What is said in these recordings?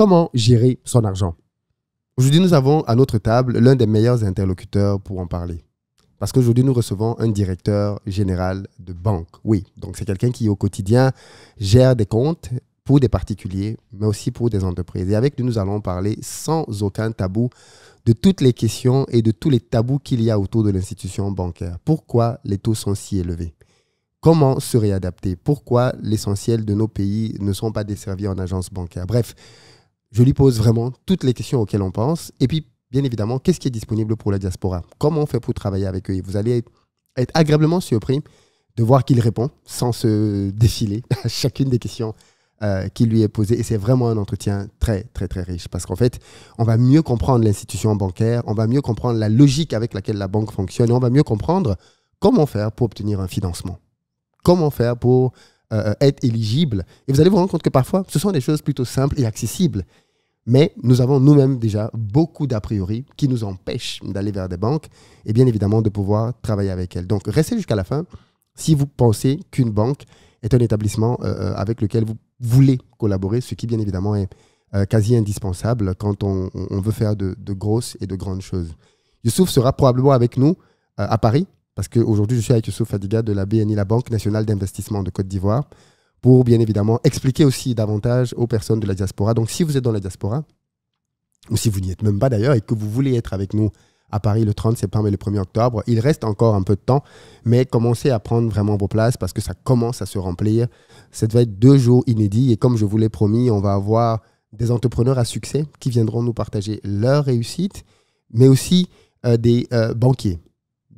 Comment gérer son argent Aujourd'hui, nous avons à notre table l'un des meilleurs interlocuteurs pour en parler. Parce qu'aujourd'hui, nous recevons un directeur général de banque. Oui, donc c'est quelqu'un qui, au quotidien, gère des comptes pour des particuliers, mais aussi pour des entreprises. Et avec lui, nous allons parler sans aucun tabou de toutes les questions et de tous les tabous qu'il y a autour de l'institution bancaire. Pourquoi les taux sont si élevés Comment se réadapter Pourquoi l'essentiel de nos pays ne sont pas desservis en agence bancaire Bref, je lui pose vraiment toutes les questions auxquelles on pense. Et puis, bien évidemment, qu'est-ce qui est disponible pour la diaspora Comment on fait pour travailler avec eux Et vous allez être, agréablement surpris de voir qu'il répond sans se défiler à chacune des questions euh, qui lui est posée. Et c'est vraiment un entretien très, très, très riche parce qu'en fait, on va mieux comprendre l'institution bancaire, on va mieux comprendre la logique avec laquelle la banque fonctionne et on va mieux comprendre comment faire pour obtenir un financement. Comment faire pour euh, euh, être éligible. Et vous allez vous rendre compte que parfois, ce sont des choses plutôt simples et accessibles. Mais nous avons nous-mêmes déjà beaucoup d'a priori qui nous empêchent d'aller vers des banques et bien évidemment de pouvoir travailler avec elles. Donc restez jusqu'à la fin si vous pensez qu'une banque est un établissement euh, euh, avec lequel vous voulez collaborer, ce qui bien évidemment est euh, quasi indispensable quand on, veut faire de, grosses et de grandes choses. Youssouf sera probablement avec nous à Paris, parce qu'aujourd'hui je suis avec Youssouf Fadiga de la BNI, la Banque nationale d'investissement de Côte d'Ivoire pour bien évidemment expliquer aussi davantage aux personnes de la diaspora. Donc si vous êtes dans la diaspora, ou si vous n'y êtes même pas d'ailleurs, et que vous voulez être avec nous à Paris le 30 septembre et le 1er octobre, il reste encore un peu de temps, mais commencez à prendre vraiment vos places parce que ça commence à se remplir. Ça va être deux jours inédits, et comme je vous l'ai promis, on va avoir des entrepreneurs à succès qui viendront nous partager leur réussite, mais aussi euh, des euh, banquiers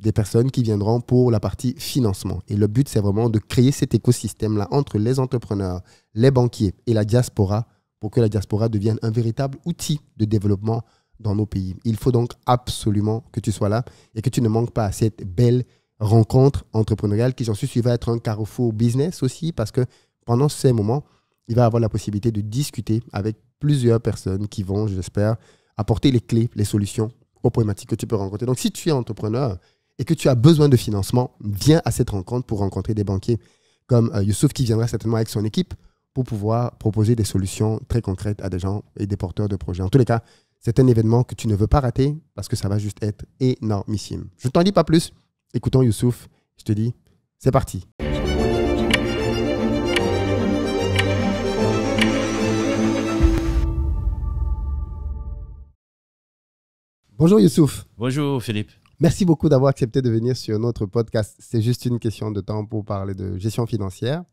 des personnes qui viendront pour la partie financement. Et le but, c'est vraiment de créer cet écosystème-là entre les entrepreneurs, les banquiers et la diaspora pour que la diaspora devienne un véritable outil de développement dans nos pays. Il faut donc absolument que tu sois là et que tu ne manques pas à cette belle rencontre entrepreneuriale qui, j'en suis sûr, va être un carrefour business aussi parce que pendant ces moments, il va avoir la possibilité de discuter avec plusieurs personnes qui vont, j'espère, apporter les clés, les solutions aux problématiques que tu peux rencontrer. Donc, si tu es entrepreneur, et que tu as besoin de financement, viens à cette rencontre pour rencontrer des banquiers comme euh, Youssouf qui viendra certainement avec son équipe pour pouvoir proposer des solutions très concrètes à des gens et des porteurs de projets. En tous les cas, c'est un événement que tu ne veux pas rater parce que ça va juste être énormissime. Je ne t'en dis pas plus. Écoutons Youssouf. Je te dis, c'est parti. Bonjour Youssouf. Bonjour Philippe. Merci beaucoup d'avoir accepté de venir sur notre podcast. C'est juste une question de temps pour parler de gestion financière.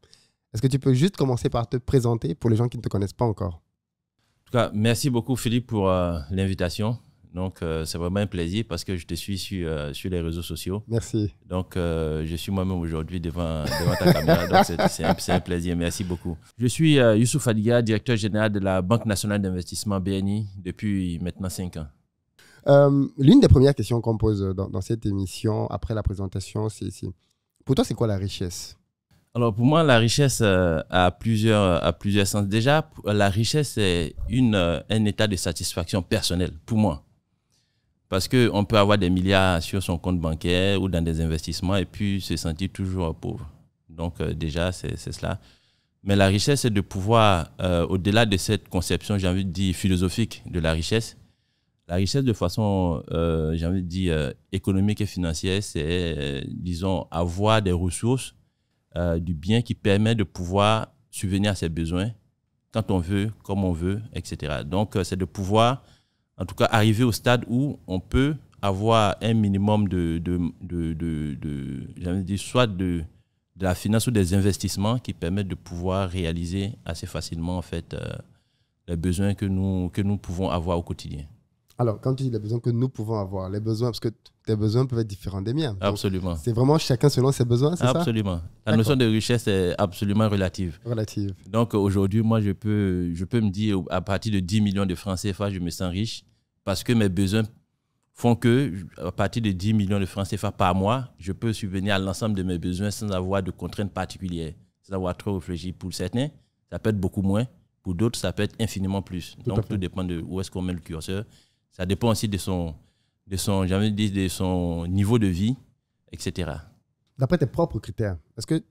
Est-ce que tu peux juste commencer par te présenter pour les gens qui ne te connaissent pas encore En tout cas, merci beaucoup Philippe pour euh, l'invitation. Donc, euh, c'est vraiment un plaisir parce que je te suis sur, euh, les réseaux sociaux. Merci. Donc, je suis moi-même aujourd'hui devant, devant, ta caméra. c'est un, un, plaisir. Merci beaucoup. Je suis Youssouf Adiga, directeur général de la Banque nationale d'investissement BNI depuis maintenant 5 ans. Euh, l'une des premières questions qu'on pose dans, cette émission, après la présentation, c'est Pour toi, c'est quoi la richesse Alors, pour moi, la richesse euh, a, plusieurs, euh, a plusieurs sens. Déjà, la richesse est un état de satisfaction personnelle, pour moi. Parce qu'on peut avoir des milliards sur son compte bancaire ou dans des investissements et puis se sentir toujours pauvre. Donc, déjà, c'est cela. Mais la richesse, c'est de pouvoir, au-delà de cette conception, j'ai envie de dire, philosophique de la richesse, la richesse de façon, euh, j'ai envie de dire, euh, économique et financière, c'est, euh, disons, avoir des ressources, du bien qui permet de pouvoir subvenir à ses besoins quand on veut, comme on veut, etc. Donc, c'est de pouvoir, en tout cas, arriver au stade où on peut avoir un minimum de, de, de, j'ai envie de dire, soit de, la finance ou des investissements qui permettent de pouvoir réaliser assez facilement en fait les besoins que nous, que nous pouvons avoir au quotidien. Alors, quand tu dis les besoins que nous pouvons avoir, les besoins, parce que tes besoins peuvent être différents des miens. Absolument. C'est vraiment chacun selon ses besoins, c'est ça Absolument. La notion de richesse est absolument relative. Relative. Donc, aujourd'hui, moi, je peux, je peux me dire, à partir de 10 millions de francs CFA, je me sens riche parce que mes besoins font que, à partir de 10 millions de francs CFA par mois, je peux subvenir à l'ensemble de mes besoins sans avoir de contraintes particulières, sans avoir trop réfléchi. Pour certains, ça peut être beaucoup moins. Pour d'autres, ça peut être infiniment plus. Donc, tout dépend de où est-ce qu'on met le curseur ça dépend aussi de son, de son, de son niveau de vie, etc. D'après tes propres critères, est-ce que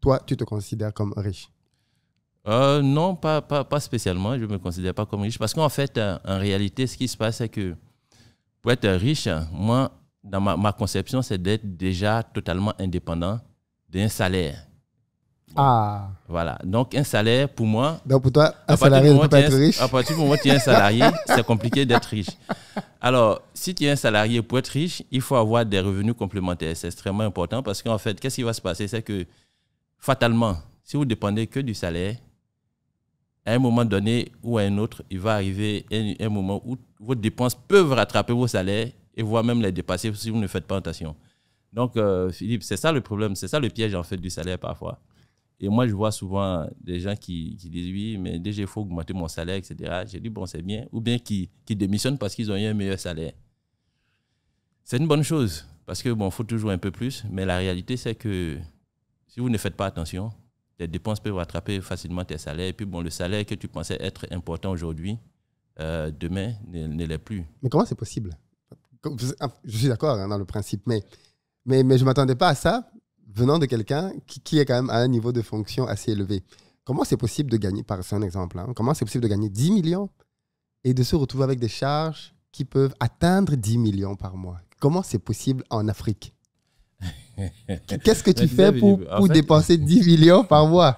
toi, tu te considères comme riche euh, Non, pas, spécialement. Je ne me considère pas comme riche. Parce qu'en fait, en réalité, ce qui se passe, c'est que pour être riche, moi, dans ma conception, c'est d'être déjà totalement indépendant d'un salaire. Ah. Voilà. Donc, un salaire, pour moi. Donc, pour toi, un salarié ne peut pas être riche. À partir du moment où tu es un salarié, c'est compliqué d'être riche. Alors, si tu es un salarié, pour être riche, il faut avoir des revenus complémentaires. C'est extrêmement important parce qu'en fait, qu'est-ce qui va se passer C'est que, fatalement, si vous dépendez que du salaire, à un moment donné ou à un autre, il va arriver un, moment où vos dépenses peuvent rattraper vos salaires et voire même les dépasser si vous ne faites pas attention. Donc, euh, Philippe, c'est ça le problème, c'est ça le piège en fait du salaire parfois. Et moi, je vois souvent des gens qui, disent oui, mais déjà, il faut augmenter mon salaire, etc. J'ai dit, bon, c'est bien. Ou bien qui, qui démissionnent parce qu'ils ont eu un meilleur salaire. C'est une bonne chose, parce que, bon, faut toujours un peu plus, mais la réalité, c'est que si vous ne faites pas attention, tes dépenses peuvent rattraper facilement tes salaires. Et puis, bon, le salaire que tu pensais être important aujourd'hui, euh, demain, ne, ne l'est plus. Mais comment c'est possible Je suis d'accord hein, dans le principe, mais, mais, mais je ne m'attendais pas à ça venant de quelqu'un qui, qui, est quand même à un niveau de fonction assez élevé. Comment c'est possible de gagner, par exemple, hein, comment c'est possible de gagner 10 millions et de se retrouver avec des charges qui peuvent atteindre 10 millions par mois Comment c'est possible en Afrique Qu'est-ce que tu fais pour, pour dépenser 10 millions par mois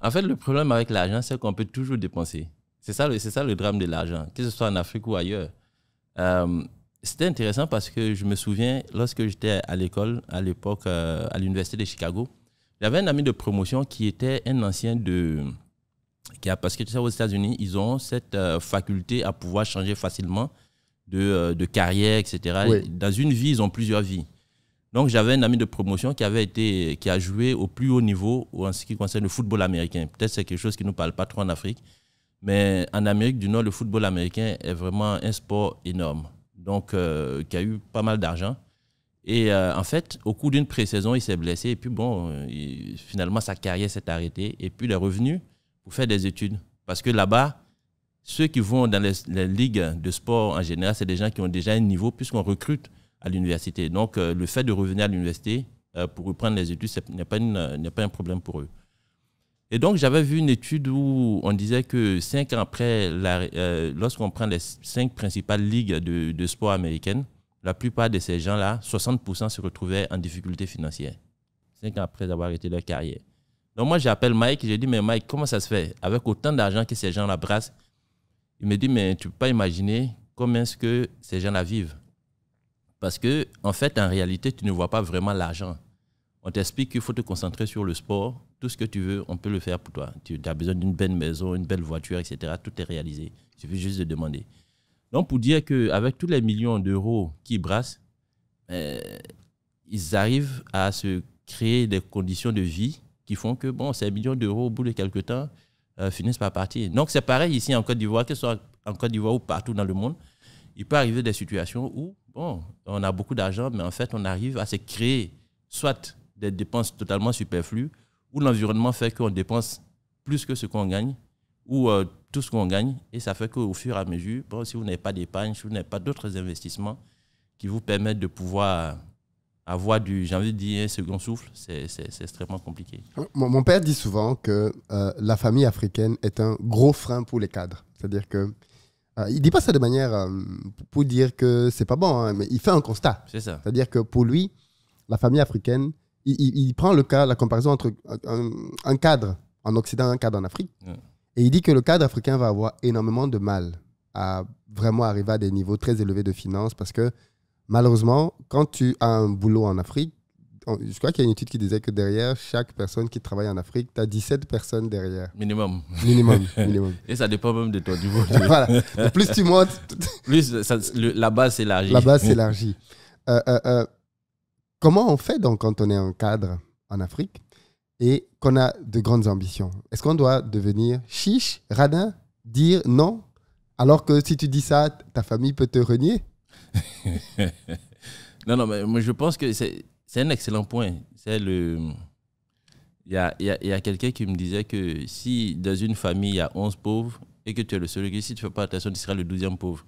En fait, le problème avec l'argent, c'est qu'on peut toujours dépenser. C'est ça, ça, le drame de l'argent, que ce soit en Afrique ou ailleurs. Euh, c'était intéressant parce que je me souviens, lorsque j'étais à l'école, à l'époque, euh, à l'Université de Chicago, j'avais un ami de promotion qui était un ancien de. Qui a, parce que tu sais, aux États-Unis, ils ont cette euh, faculté à pouvoir changer facilement de, euh, carrière, etc. Dans une vie, ils ont plusieurs vies. Donc, j'avais un ami de promotion qui, avait été, qui a joué au plus haut niveau en ce qui concerne le football américain. Peut-être que c'est quelque chose qui ne nous parle pas trop en Afrique. Mais en Amérique du Nord, le football américain est vraiment un sport énorme donc euh, qui a eu pas mal d'argent. Et euh, en fait, au cours d'une pré-saison, il s'est blessé. Et puis bon, euh, finalement, sa carrière s'est arrêtée. Et puis, il est revenu pour faire des études. Parce que là-bas, ceux qui vont dans les, ligues de sport en général, c'est des gens qui ont déjà un niveau puisqu'on recrute à l'université. Donc, le fait de revenir à l'université pour reprendre les études, ce n'est pas, pas un problème pour eux. Et donc, j'avais vu une étude où on disait que cinq ans après, euh, lorsqu'on prend les cinq principales ligues de, sport américaines, la plupart de ces gens-là, 60% se retrouvaient en difficulté financière, cinq ans après avoir arrêté leur carrière. Donc, moi, j'appelle Mike et je dis Mais Mike, comment ça se fait Avec autant d'argent que ces gens-là brassent, il me dit Mais tu ne peux pas imaginer comment est-ce que ces gens-là vivent. Parce que, en fait, en réalité, tu ne vois pas vraiment l'argent. On t'explique qu'il faut te concentrer sur le sport. Tout ce que tu veux, on peut le faire pour toi. Tu as besoin d'une belle maison, une belle voiture, etc. Tout est réalisé. Il suffit juste de demander. Donc, pour dire qu'avec tous les millions d'euros qu'ils brassent, euh, ils arrivent à se créer des conditions de vie qui font que bon, ces millions d'euros, au bout de quelques temps, euh, finissent par partir. Donc c'est pareil ici en Côte d'Ivoire, que ce soit en Côte d'Ivoire ou partout dans le monde, il peut arriver des situations où, bon, on a beaucoup d'argent, mais en fait, on arrive à se créer soit des dépenses totalement superflues, où l'environnement fait qu'on dépense plus que ce qu'on gagne, ou euh, tout ce qu'on gagne, et ça fait qu'au fur et à mesure, si vous n'avez pas d'épargne, si vous n'avez pas d'autres investissements qui vous permettent de pouvoir avoir du, j'ai envie de dire, second souffle, c'est extrêmement compliqué. Mon, père dit souvent que euh, la famille africaine est un gros frein pour les cadres. C'est-à-dire que euh, il dit pas ça de manière pour dire que c'est pas bon, hein, mais il fait un constat. C'est ça. C'est-à-dire que pour lui, la famille africaine, il, prend le cas, la comparaison entre un, cadre en Occident et un cadre en Afrique. Et il dit que le cadre africain va avoir énormément de mal à vraiment arriver à des niveaux très élevés de finances parce que malheureusement, quand tu as un boulot en Afrique, je crois qu'il y a une étude qui disait que derrière chaque personne qui travaille en Afrique, tu as 17 personnes derrière. Minimum. Minimum. Et ça dépend même de toi niveau. voilà. plus tu montes. plus la base s'élargit. La base s'élargit. euh, euh, euh Comment on fait donc quand on est un cadre en Afrique et qu'on a de grandes ambitions Est-ce qu'on doit devenir chiche, radin, dire non alors que si tu dis ça, ta famille peut te renier Non, non, mais moi je pense que c'est un excellent point. C'est le. Il y a, quelqu'un qui me disait que si dans une famille il y a 11 pauvres et que tu es le seul, si tu ne fais pas attention, tu seras le 12e pauvre.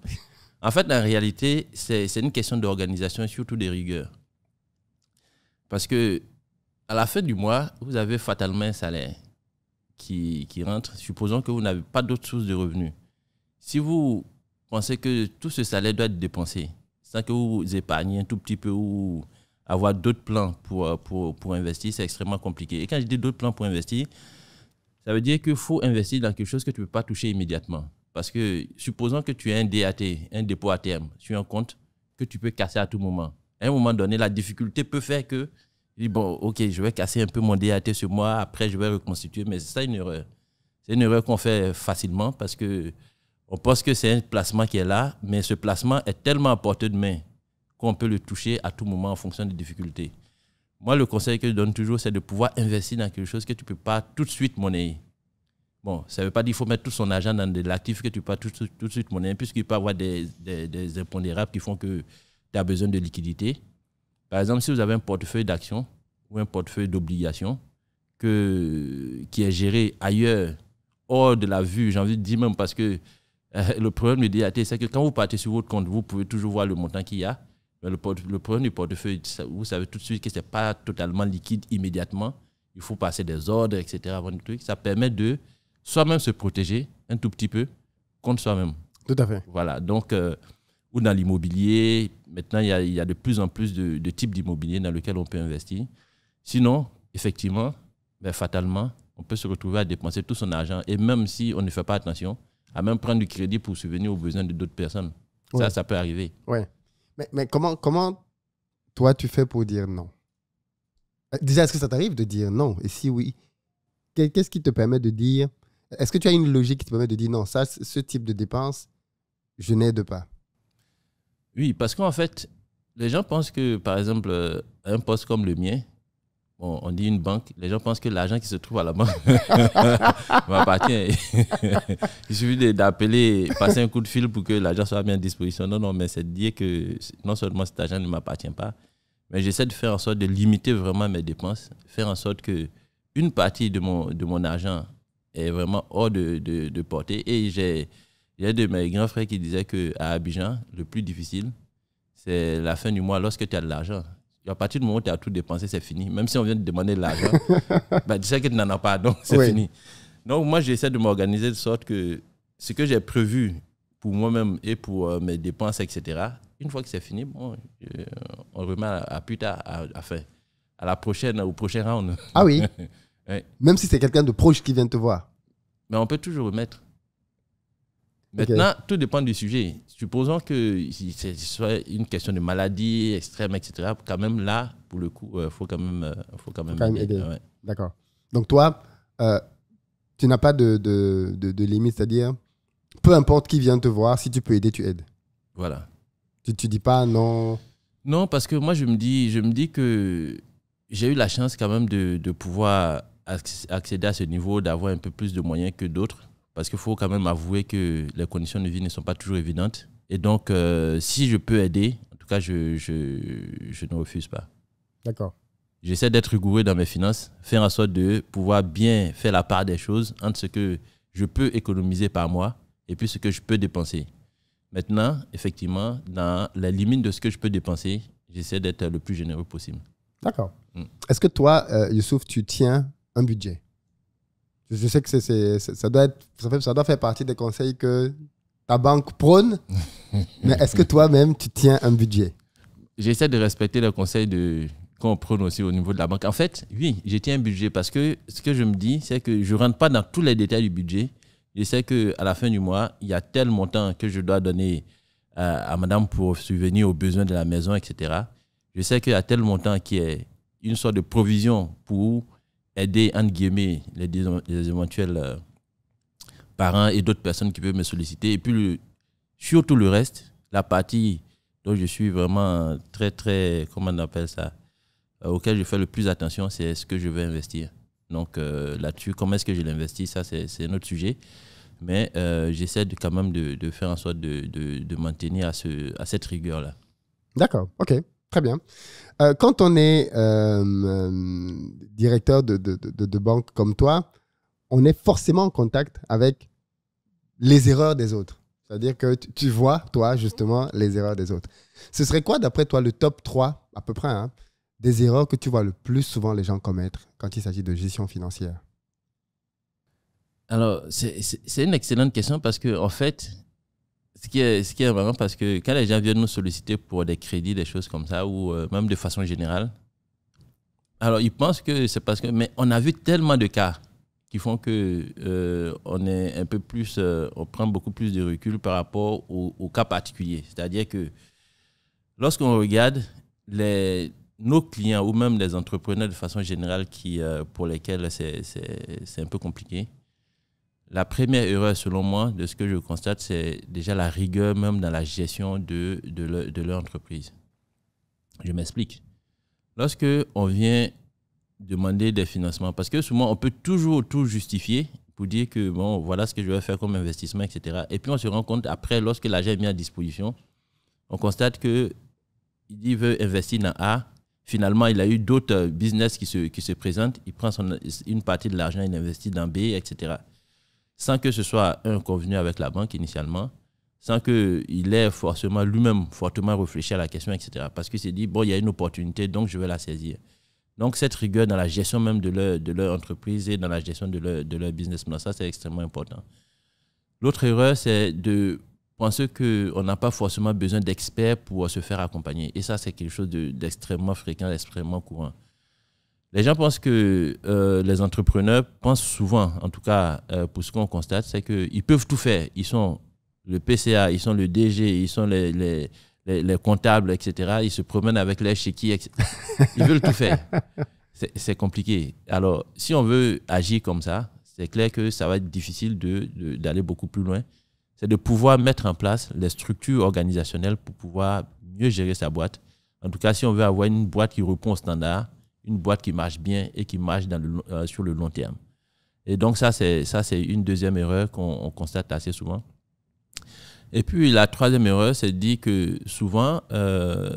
En fait, en réalité, c'est une question d'organisation et surtout de rigueur. Parce que à la fin du mois, vous avez fatalement un salaire qui, rentre, supposons que vous n'avez pas d'autres sources de revenus. Si vous pensez que tout ce salaire doit être dépensé, sans que vous épargniez un tout petit peu ou avoir d'autres plans pour, pour investir, c'est extrêmement compliqué. Et quand je dis d'autres plans pour investir, ça veut dire qu'il faut investir dans quelque chose que tu ne peux pas toucher immédiatement. Parce que supposons que tu as un DAT, un dépôt à terme sur un compte que tu peux casser à tout moment à un moment donné, la difficulté peut faire que, bon, ok, je vais casser un peu mon DAT sur moi, après je vais reconstituer, mais c'est ça une erreur. C'est une erreur qu'on fait facilement parce que on pense que c'est un placement qui est là, mais ce placement est tellement à portée de main qu'on peut le toucher à tout moment en fonction des difficultés. Moi, le conseil que je donne toujours, c'est de pouvoir investir dans quelque chose que tu ne peux pas tout de suite monnayer. Bon, ça ne veut pas dire qu'il faut mettre tout son argent dans des actifs que tu ne peux pas tout, de suite monnayer, puisqu'il peut y avoir des impondérables qui font que tu as besoin de liquidité Par exemple, si vous avez un portefeuille d'actions ou un portefeuille d'obligations qui est géré ailleurs, hors de la vue, j'ai envie de dire même parce que euh, le problème du DAT, c'est que quand vous partez sur votre compte, vous pouvez toujours voir le montant qu'il y a. Mais le, problème du portefeuille, vous savez tout de suite que ce n'est pas totalement liquide immédiatement. Il faut passer des ordres, etc. Ça permet de soi-même se protéger un tout petit peu contre soi-même. Tout à fait. Voilà. Donc, euh, ou dans l'immobilier. Maintenant, il y, a, de plus en plus de, types d'immobilier dans lesquels on peut investir. Sinon, effectivement, mais ben, fatalement, on peut se retrouver à dépenser tout son argent et même si on ne fait pas attention, à même prendre du crédit pour subvenir aux besoins de d'autres personnes. Ça, ça peut arriver. Ouais. Mais, mais comment, comment toi tu fais pour dire non euh, Déjà, est-ce que ça t'arrive de dire non Et si oui, qu'est-ce qui te permet de dire Est-ce que tu as une logique qui te permet de dire non, ça, ce type de dépense, je n'aide pas oui, parce qu'en fait, les gens pensent que, par exemple, euh, un poste comme le mien, on, dit une banque, les gens pensent que l'argent qui se trouve à la banque m'appartient. Il suffit d'appeler, passer un coup de fil pour que l'argent soit mis à disposition. Non, non, mais c'est dire que non seulement cet argent ne m'appartient pas, mais j'essaie de faire en sorte de limiter vraiment mes dépenses, faire en sorte que une partie de mon, de mon argent est vraiment hors de, de, de portée. Et j'ai il y a de mes grands frères qui disaient qu'à Abidjan, le plus difficile, c'est la fin du mois lorsque tu as de l'argent. À partir du moment où tu as tout dépensé, c'est fini. Même si on vient de demander de l'argent, bah, tu sais que tu n'en as pas, donc c'est fini. Donc moi, j'essaie de m'organiser de sorte que ce que j'ai prévu pour moi-même et pour euh, mes dépenses, etc., une fois que c'est fini, bon, on remet à, plus tard, à, à la prochaine, au prochain round. Ah oui. Même si c'est quelqu'un de proche qui vient te voir. Mais on peut toujours remettre. Maintenant, tout dépend du sujet. Supposons que ce soit une question de maladie extrême, etc. Quand même, là, pour le coup, il euh, euh, faut quand même, faut quand même, aider. D'accord. Donc, toi, euh, tu n'as pas de, de, de, limite, c'est-à-dire, peu importe qui vient te voir, si tu peux aider, tu aides. Voilà. Tu ne dis pas non. Non, parce que moi, je me dis, je me dis que j'ai eu la chance quand même de, de pouvoir accéder à ce niveau, d'avoir un peu plus de moyens que d'autres. Parce qu'il faut quand même avouer que les conditions de vie ne sont pas toujours évidentes. Et donc, euh, si je peux aider, en tout cas, je, je, ne refuse pas. D'accord. J'essaie d'être rigoureux dans mes finances, faire en sorte de pouvoir bien faire la part des choses entre ce que je peux économiser par mois et puis ce que je peux dépenser. Maintenant, effectivement, dans la limite de ce que je peux dépenser, j'essaie d'être le plus généreux possible. D'accord. Mm. Est-ce que toi, euh, Youssouf, tu tiens un budget je sais que ça, doit faire partie des conseils que ta banque prône, mais est-ce que toi-même, tu tiens un budget J'essaie de respecter le conseil qu'on prône aussi au niveau de la banque. En fait, oui, je tiens un budget parce que ce que je me dis, c'est que je ne rentre pas dans tous les détails du budget. Je sais qu'à la fin du mois, il y a tel montant que je dois donner à, euh, à madame pour subvenir aux besoins de la maison, etc. Je sais qu'il y a tel montant qui est une sorte de provision pour aider, entre guillemets, les, éventuels euh, parents et d'autres personnes qui peuvent me solliciter. Et puis, surtout le reste, la partie dont je suis vraiment très, très, comment on appelle ça, euh, auquel je fais le plus attention, c'est ce que je vais investir. Donc euh, là-dessus, comment est-ce que je l'investis, ça c'est un autre sujet. Mais j'essaie quand même de, de, faire en sorte de, de, de maintenir à, ce, à cette rigueur-là. D'accord, ok. Très bien. Euh, quand on est euh, euh, directeur de, de, de, banque comme toi, on est forcément en contact avec les erreurs des autres. C'est-à-dire que tu vois, toi, justement, les erreurs des autres. Ce serait quoi, d'après toi, le top 3, à peu près, hein, des erreurs que tu vois le plus souvent les gens commettre quand il s'agit de gestion financière Alors, c'est une excellente question parce que, en fait, ce qui, est, ce qui est vraiment parce que quand les gens viennent nous solliciter pour des crédits, des choses comme ça, ou euh, même de façon générale, alors ils pensent que c'est parce que. Mais on a vu tellement de cas qui font que euh, on est un peu plus. Euh, on prend beaucoup plus de recul par rapport aux au cas particuliers. C'est-à-dire que lorsqu'on regarde les, nos clients ou même les entrepreneurs de façon générale qui, pour lesquels c'est un peu compliqué, la première erreur, selon moi, de ce que je constate, c'est déjà la rigueur même dans la gestion de, de l'entreprise. je m'explique. Lorsque on vient demander des financements, parce que souvent on peut toujours tout justifier pour dire que bon, voilà ce que je vais faire comme investissement, etc. Et puis on se rend compte après, lorsque l'agent est mis à disposition, on constate que il veut investir dans A, finalement, il a eu d'autres business qui se, qui se présentent, il prend une partie de l'argent, il investit dans B, etc sans que ce soit un convenu avec la banque initialement, sans qu'il ait forcément lui-même fortement réfléchi à la question, etc. Parce qu'il s'est dit, bon, il y a une opportunité, donc je vais la saisir. Donc cette rigueur dans la gestion même de leur, entreprise et dans la gestion de leur, business plan, ça c'est extrêmement important. L'autre erreur, c'est de penser qu'on n'a pas forcément besoin d'experts pour se faire accompagner. Et ça, c'est quelque chose d'extrêmement fréquent, d'extrêmement courant. Les gens pensent que euh, les entrepreneurs pensent souvent, en tout cas euh, pour ce qu'on constate, c'est qu'ils peuvent tout faire. Ils sont le PCA, ils sont le DG, ils sont les, les, comptables, etc. Ils se promènent avec les chéquiers, etc. Ils veulent tout faire. C'est compliqué. Alors, si on veut agir comme ça, c'est clair que ça va être difficile d'aller de, beaucoup plus loin. C'est de pouvoir mettre en place les structures organisationnelles pour pouvoir mieux gérer sa boîte. En tout cas, si on veut avoir une boîte qui répond aux standards, une boîte qui marche bien et qui marche dans euh, sur le long terme. Et donc ça, c'est une deuxième erreur qu'on constate assez souvent. Et puis la troisième erreur, c'est de dire que souvent, euh,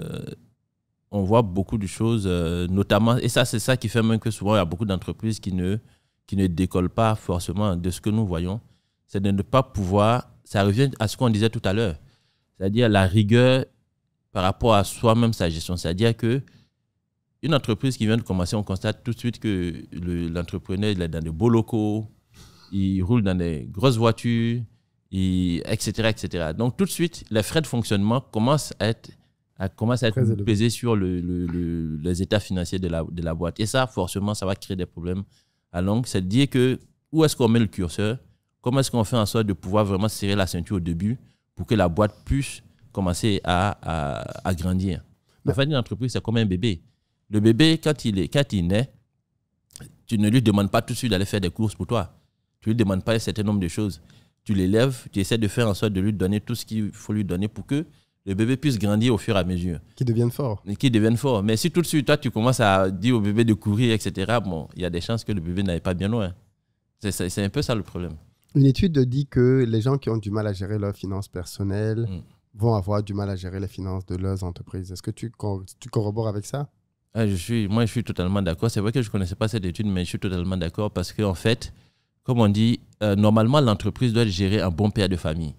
on voit beaucoup de choses, euh, notamment, et ça c'est ça qui fait même que souvent il y a beaucoup d'entreprises qui ne, qui ne décollent pas forcément de ce que nous voyons, c'est de ne pas pouvoir, ça revient à ce qu'on disait tout à l'heure, c'est-à-dire la rigueur par rapport à soi-même, sa gestion, c'est-à-dire que une entreprise qui vient de commencer, on constate tout de suite que l'entrepreneur est dans de beaux locaux, il roule dans des grosses voitures, etc., etc. Donc tout de suite, les frais de fonctionnement commencent à être, à, à être pesés sur les états financiers de la, boîte. Et ça, forcément, ça va créer des problèmes à longue. C'est dire que où est-ce qu'on met le curseur Comment est-ce qu'on fait en sorte de pouvoir vraiment serrer la ceinture au début pour que la boîte puisse commencer à, à, grandir La d'une entreprise, c'est comme un bébé. Le bébé, quand il, est, quand naît, tu ne lui demandes pas tout de suite d'aller faire des courses pour toi. Tu ne lui demandes pas un certain nombre de choses. Tu l'élèves, tu essaies de faire en sorte de lui donner tout ce qu'il faut lui donner pour que le bébé puisse grandir au fur et à mesure. Qu'il devienne fort. Qui devienne fort. Mais si tout de suite, toi, tu commences à dire au bébé de courir, etc., bon, il y a des chances que le bébé n'aille pas bien loin. C'est un peu ça le problème. Une étude dit que les gens qui ont du mal à gérer leurs finances personnelles mm. vont avoir du mal à gérer les finances de leurs entreprises. Est-ce que tu corrobores avec ça ah, je suis, moi, je suis totalement d'accord. C'est vrai que je ne connaissais pas cette étude, mais je suis totalement d'accord parce qu'en en fait, comme on dit, euh, normalement, l'entreprise doit gérer un bon père de famille.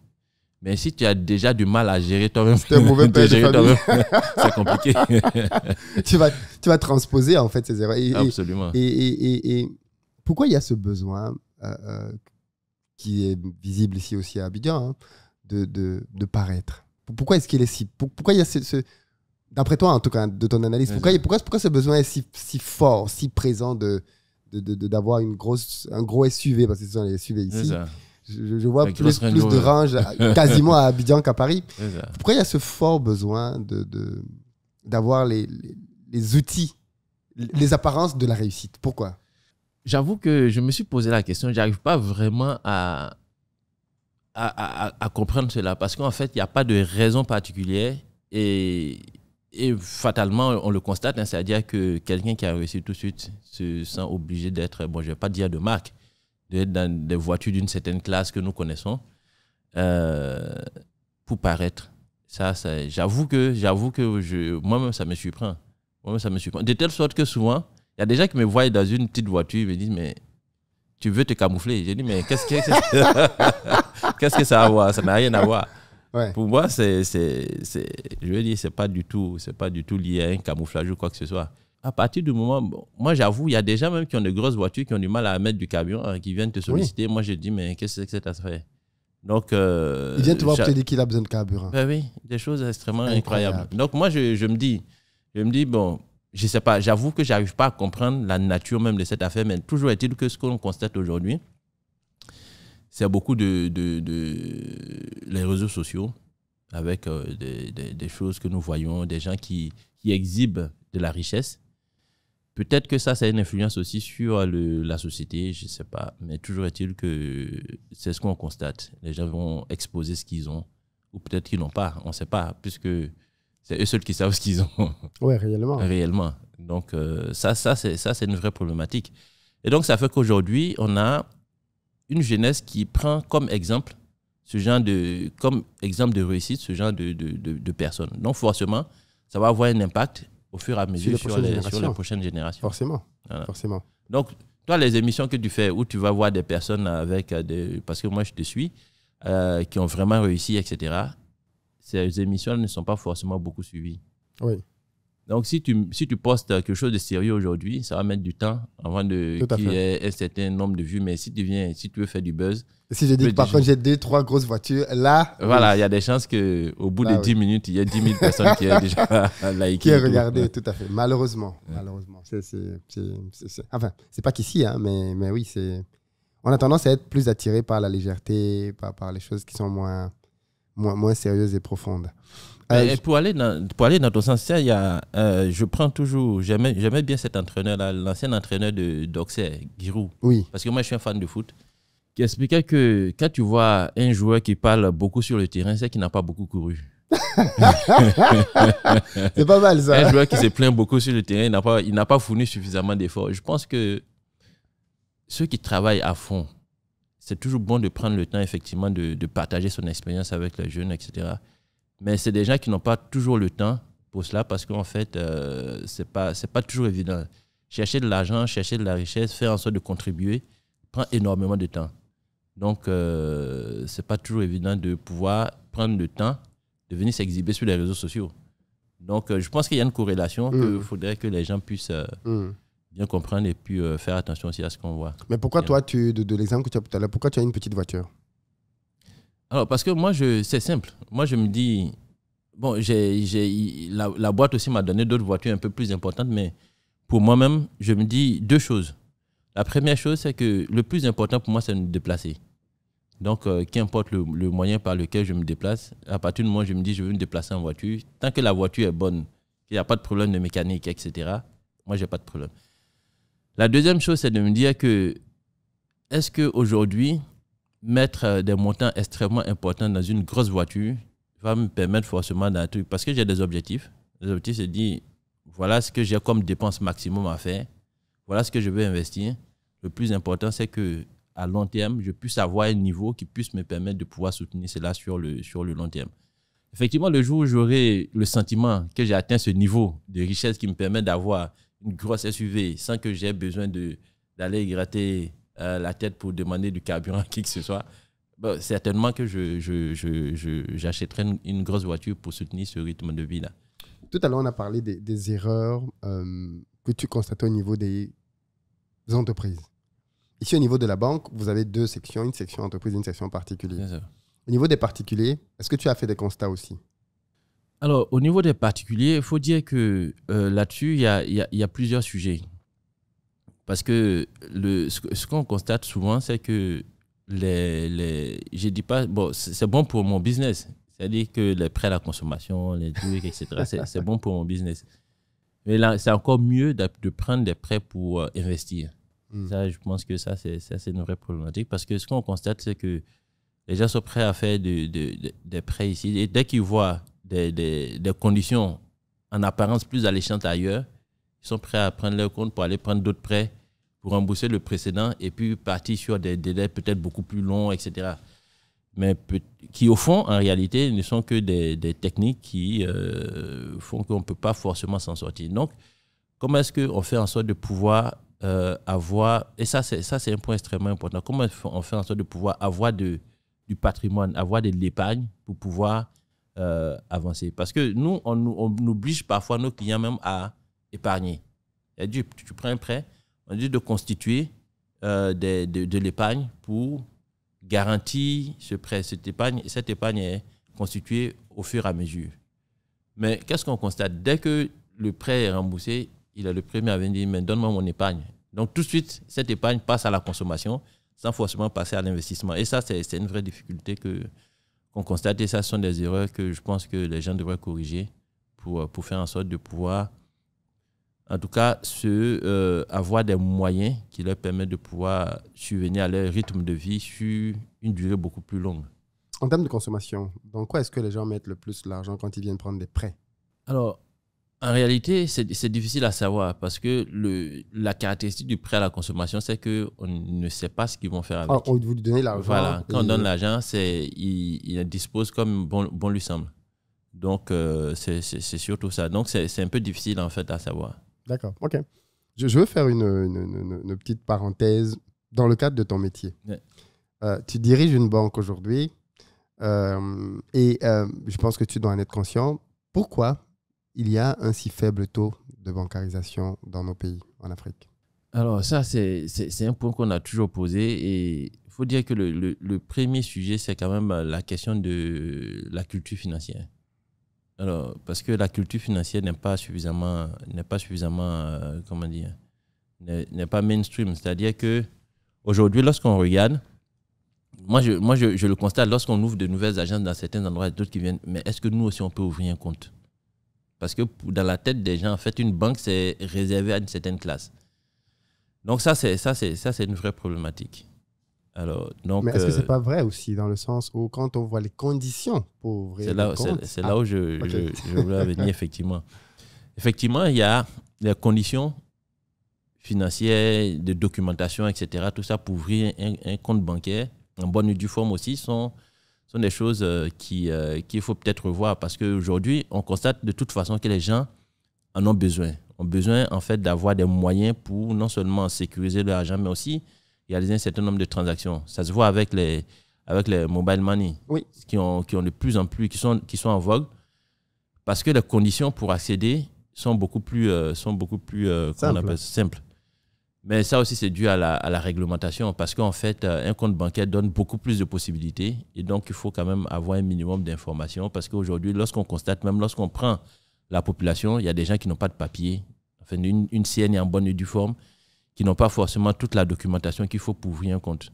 Mais si tu as déjà du mal à gérer toi-même, c'est compliqué. tu, vas, tu vas transposer en fait ces erreurs. Absolument. Et, et, et, pourquoi il y a ce besoin euh, euh, qui est visible ici aussi à Abidjan hein, de, de, paraître Pourquoi est-ce qu'il est si. Pourquoi il y a ce D'après toi, en tout cas, de ton analyse, pourquoi, pourquoi, pourquoi ce besoin est si, fort, si présent de d'avoir une grosse un gros SUV parce que ce sont les SUV ici je, vois plus, de range quasiment à Abidjan qu'à Paris pourquoi il y a ce fort besoin de d'avoir les, outils les apparences de la réussite pourquoi j'avoue que je me suis posé la question j'arrive pas vraiment à à, à comprendre cela parce qu'en fait, il n'y a pas de raison particulière et et fatalement, on le constate, hein, c'est-à-dire que quelqu'un qui a réussi tout de suite se sent obligé d'être, bon, je ne vais pas dire de marque, d'être dans des voitures d'une certaine classe que nous connaissons euh, pour paraître. Ça, j'avoue que, j'avoue que moi-même, ça me surprend. Moi-même, ça me surprend. De telle sorte que souvent, il y a des gens qui me voient dans une petite voiture, ils me disent, mais tu veux te camoufler. J'ai dit, mais qu'est-ce que, qu'est-ce que ça a à voir Ça n'a rien à voir. Pour moi, c'est, je veux dire, c'est pas du tout, c'est pas du tout lié à un camouflage ou quoi que ce soit. À partir du moment, moi j'avoue, il y a des gens même qui ont de grosses voitures, qui ont du mal à mettre du carburant, hein, qui viennent te solliciter. Moi, je dis, mais qu'est-ce que c'est que donc, euh, il vient te voir pour te dire qu'il a besoin de carburant. Ben oui, des choses extrêmement incroyables. Donc moi, je, je, me dis, je me dis bon, je sais pas, j'avoue que j'arrive pas à comprendre la nature même de cette affaire, mais toujours est-il que ce qu'on constate aujourd'hui, c'est beaucoup de, de, les réseaux sociaux avec euh, des, choses que nous voyons, des gens qui, qui exhibent de la richesse. Peut-être que ça, ça a une influence aussi sur le, la société, je ne sais pas. Mais toujours est-il que c'est ce qu'on constate. Les gens vont exposer ce qu'ils ont, ou peut-être qu'ils n'ont pas, on ne sait pas, puisque c'est eux seuls qui savent ce qu'ils ont. Oui, réellement. réellement. Donc euh, ça ça, ça c'est une vraie problématique. Et donc ça fait qu'aujourd'hui, on a une jeunesse qui prend comme exemple ce genre de, comme exemple de réussite, ce genre de, personnes. Donc forcément, ça va avoir un impact au fur et à mesure sur les, prochaines générations. Forcément. Forcément. Donc, toi, les émissions que tu fais où tu vas voir des personnes avec euh, des. Parce que moi, je te suis, euh, qui ont vraiment réussi, etc. Ces émissions ne sont pas forcément beaucoup suivies. Oui. Donc, si tu, si tu postes quelque chose de sérieux aujourd'hui, ça va mettre du temps avant de qu'il y ait un certain nombre de vues. Mais si tu viens, si tu veux faire du buzz. si je dis que par contre, j'ai deux, trois grosses voitures, là. Voilà, il y a des chances qu'au bout de 10 bah minutes, il y ait 10 000 personnes qui aient déjà liké. Qui aient regardé, tout. à fait. Malheureusement. Malheureusement. C'est, Enfin, c'est pas qu'ici, hein, mais, mais oui, c'est. On a tendance à être plus attiré par la légèreté, par, par les choses qui sont moins, moins, moins sérieuses et profondes. Euh, pour, aller dans, pour aller dans ton sens, il y a, euh, je prends toujours, j'aimais bien cet entraîneur-là, l'ancien entraîneur de d'Auxerre, Giroud. Oui. Parce que moi, je suis un fan de foot. Qui expliquait que quand tu vois un joueur qui parle beaucoup sur le terrain, c'est qu'il n'a pas beaucoup couru. c'est pas mal ça. Un joueur qui se plaint beaucoup sur le terrain, il n'a pas, il pas fourni suffisamment d'efforts. Je pense que ceux qui travaillent à fond, c'est toujours bon de prendre le temps effectivement de, de partager son expérience avec les jeunes, etc. Mais c'est des gens qui n'ont pas toujours le temps pour cela parce qu'en fait, ce euh, c'est pas c'est pas toujours évident. Chercher de l'argent, chercher de la richesse, faire en sorte de contribuer prend énormément de temps. Donc, ce euh, c'est pas toujours évident de pouvoir prendre le temps de venir s'exhiber sur les réseaux sociaux. Donc, euh, je pense qu'il y a une corrélation mmh. qu'il faudrait que les gens puissent mm. bien comprendre et puis faire attention aussi à ce qu'on voit. Mais pourquoi toi, tu, de, de l'exemple que tu as tout à l'heure, pourquoi tu as une petite voiture alors, parce que moi, c'est simple. Moi, je me dis, bon, j'ai la, la, boîte aussi m'a donné d'autres voitures un peu plus importantes, mais pour moi-même, je me dis deux choses. La première chose, c'est que le plus important pour moi, c'est de me déplacer. Donc, euh, qu'importe le, moyen par lequel je me déplace, à partir du moment où je me dis, je veux me déplacer en voiture, tant que la voiture est bonne, qu'il n'y a pas de problème de mécanique, etc., moi, j'ai pas de problème. La deuxième chose, c'est de me dire que, est-ce qu'aujourd'hui, mettre euh, des montants extrêmement importants dans une grosse voiture va me permettre forcément d'un truc. Parce que j'ai des objectifs. Les objectifs, c'est dire, voilà ce que j'ai comme dépense maximum à faire. Voilà ce que je veux investir. Le plus important, c'est que à long terme, je puisse avoir un niveau qui puisse me permettre de pouvoir soutenir cela sur le, sur le long terme. Effectivement, le jour où j'aurai le sentiment que j'ai atteint ce niveau de richesse qui me permet d'avoir une grosse SUV sans que j'ai besoin d'aller gratter euh, la tête pour demander du carburant à qui que ce soit. Bon, bah, certainement que j'achèterai je, je, je, je une, une, grosse voiture pour soutenir ce rythme de vie-là. Tout à l'heure, on a parlé des, erreurs euh, que tu constates au niveau des entreprises. Ici, au niveau de la banque, vous avez deux sections, une section entreprise et une section particulière Au niveau des particuliers, est-ce que tu as fait des constats aussi Alors, au niveau des particuliers, il faut dire que euh, là-dessus, il y y a plusieurs sujets. Parce que le, ce, qu'on constate souvent, c'est que les, les, je dis pas, bon, c'est bon pour mon business. C'est-à-dire que les prêts à la consommation, les trucs, etc., c'est bon pour mon business. Mais là, c'est encore mieux de, prendre des prêts pour euh, investir. Hmm. Ça, je pense que ça, c'est une vraie problématique parce que ce qu'on constate, c'est que les gens sont prêts à faire de, de, des prêts ici. Et dès qu'ils voient des, des, des, conditions en apparence plus alléchantes ailleurs, ils sont prêts à prendre leur compte pour aller prendre d'autres prêts pour rembourser le précédent et puis partir sur des délais peut-être beaucoup plus longs, etc. Mais qui, au fond, en réalité, ne sont que des, techniques qui euh, font qu'on ne peut pas forcément s'en sortir. Donc, comment est-ce qu'on fait en sorte de pouvoir euh, avoir, et ça c'est, ça c'est un point extrêmement important, comment on fait en sorte de pouvoir avoir de, du patrimoine, avoir de l'épargne pour pouvoir euh, avancer Parce que nous, on, on oblige parfois nos clients même à épargner. Il tu prends un prêt, on dit de constituer euh, de, de, l'épargne pour garantir ce prêt, cette épargne. Et cette épargne est constituée au fur et à mesure. Mais qu'est-ce qu'on constate Dès que le prêt est remboursé, il a le premier à venir dire, mais donne-moi mon épargne. Donc tout de suite, cette épargne passe à la consommation sans forcément passer à l'investissement. Et ça, c'est une vraie difficulté que qu'on constate. Et ça, ce sont des erreurs que je pense que les gens devraient corriger pour, pour faire en sorte de pouvoir en tout cas, se, euh, avoir des moyens qui leur permettent de pouvoir subvenir à leur rythme de vie sur une durée beaucoup plus longue. En termes de consommation, dans quoi est-ce que les gens mettent le plus l'argent quand ils viennent prendre des prêts Alors, en réalité, c'est difficile à savoir parce que le, la caractéristique du prêt à la consommation, c'est qu'on ne sait pas ce qu'ils vont faire avec. Ah, on vous donner l'argent. Voilà, quand on donne l'argent, il, il dispose comme bon, bon lui semble. Donc, euh, c'est surtout ça. Donc, c'est un peu difficile en fait à savoir. D'accord, ok. Je, veux faire une, petite parenthèse dans le cadre de ton métier. Euh, tu diriges une banque aujourd'hui euh, et euh, je pense que tu dois en être conscient. Pourquoi il y a un si faible taux de bancarisation dans nos pays, en Afrique Alors ça, c'est un point qu'on a toujours posé et il faut dire que le premier sujet, c'est quand même la question de la culture financière. Alors, parce que la culture financière n'est pas suffisamment, n'est pas suffisamment, euh, comment dire, n'est pas mainstream. C'est-à-dire que aujourd'hui, lorsqu'on regarde, moi, je, moi je, le constate, lorsqu'on ouvre de nouvelles agences dans certains endroits, d'autres qui viennent, mais est-ce que nous aussi, on peut ouvrir un compte Parce que dans la tête des gens, en fait, une banque, c'est réservé à une certaine classe. Donc ça, c'est ça, c'est ça, c'est une vraie problématique. Alors, donc, Mais est-ce que ce n'est euh, pas vrai aussi, dans le sens où quand on voit les conditions pour ouvrir C'est là, compte, c'est, c'est là où je, ah, je, voulais venir, effectivement. Effectivement, il y a les conditions financières, de documentation, etc. Tout ça pour ouvrir un, compte bancaire, en bonne et due forme aussi, sont, sont des choses euh, qui, euh, qu'il faut peut-être revoir parce qu'aujourd'hui, on constate de toute façon que les gens en ont besoin. Ont besoin, en fait, d'avoir des moyens pour non seulement sécuriser leur argent, mais aussi a un certain nombre de transactions. Ça se voit avec les, avec les mobile money oui. qui, ont, qui de plus en plus, qui sont, qui sont en vogue parce que les conditions pour accéder sont beaucoup plus, euh, sont beaucoup plus euh, simples. Mais ça aussi, c'est dû à la, à la, réglementation parce qu'en fait, euh, un compte bancaire donne beaucoup plus de possibilités et donc il faut quand même avoir un minimum d'informations parce qu'aujourd'hui, lorsqu'on constate, même lorsqu'on prend la population, il y a des gens qui n'ont pas de papier. Enfin, une, une, CN est en bonne et due forme, qui n'ont pas forcément toute la documentation qu'il faut pour ouvrir un compte.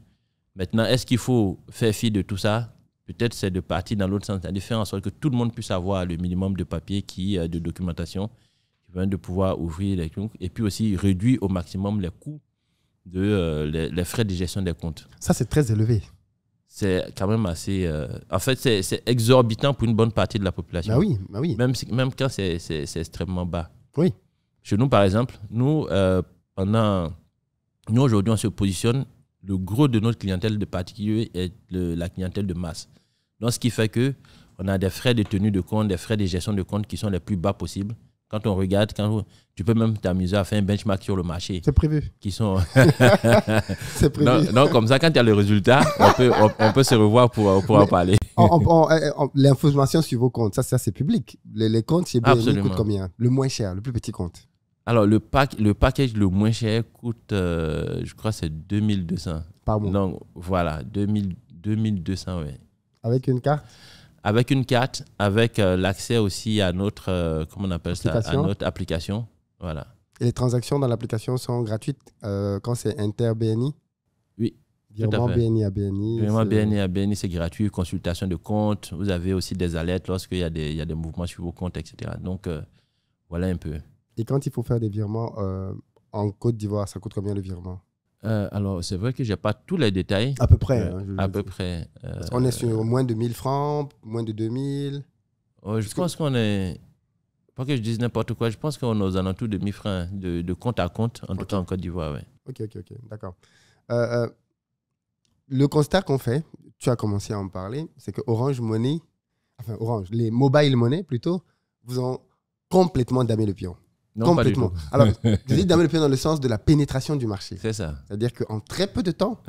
Maintenant, est-ce qu'il faut faire fi de tout ça Peut-être c'est de partir dans l'autre sens, de faire en sorte que tout le monde puisse avoir le minimum de papier, qui, euh, de documentation, qui de pouvoir ouvrir les comptes, et puis aussi réduire au maximum les coûts, de, euh, les, frais de gestion des comptes. Ça, c'est très élevé. C'est quand même assez... Euh, en fait, c'est exorbitant pour une bonne partie de la population. Bah oui, bah oui. Même, même quand c'est extrêmement bas. Oui. Chez nous, par exemple, nous, on a, nous, aujourd'hui, on se positionne, le gros de notre clientèle de particulier est la clientèle de masse. Donc, ce qui fait que on a des frais de tenue de compte, des frais de gestion de compte qui sont les plus bas possibles. Quand on regarde, quand tu peux même t'amuser à faire un benchmark sur le marché. C'est prévu. Qui sont. c'est prévu. Non, comme ça, quand tu as le résultat, on peut, on, peut se revoir pour, pour en parler. Eh, eh, l'information sur vos comptes, ça, ça c'est public. Les, comptes chez Ils coûtent combien Le moins cher, le plus petit compte. Alors, le, pack, le package le moins cher coûte, euh, je crois, c'est 2200. Par mois. Donc, voilà, 2000, 2200, oui. Avec une carte Avec une carte, avec euh, l'accès aussi à notre, euh, comment on appelle ça, à notre application. Voilà. Et les transactions dans l'application sont gratuites quand c'est inter-BNI Oui. Virement BNI à BNI. Virement BNI à BNI, c'est gratuit. Consultation de compte. Vous avez aussi des alertes lorsqu'il y, il y a des mouvements sur vos comptes, etc. Donc, voilà un peu. Et quand il faut faire des virements euh, en Côte d'Ivoire, ça coûte combien le virement euh, alors, c'est vrai que je n'ai pas tous les détails. À peu près. Euh, hein, à peu près. on est sur moins de 1000 francs, moins de 2000. Oh, je pense qu'on est. Pas que je dise n'importe quoi, je pense qu'on est aux alentours de 1000 francs de, compte à compte, en tout cas en Côte d'Ivoire. Ok, ok, ok, d'accord. le constat qu'on fait, tu as commencé à en parler, c'est que Orange Money, enfin Orange, les mobile money plutôt, vous ont complètement damé le pion. Complètement. Alors, vous d'amener le dans le sens de la pénétration du marché. C'est ça. C'est-à-dire qu'en très peu de temps,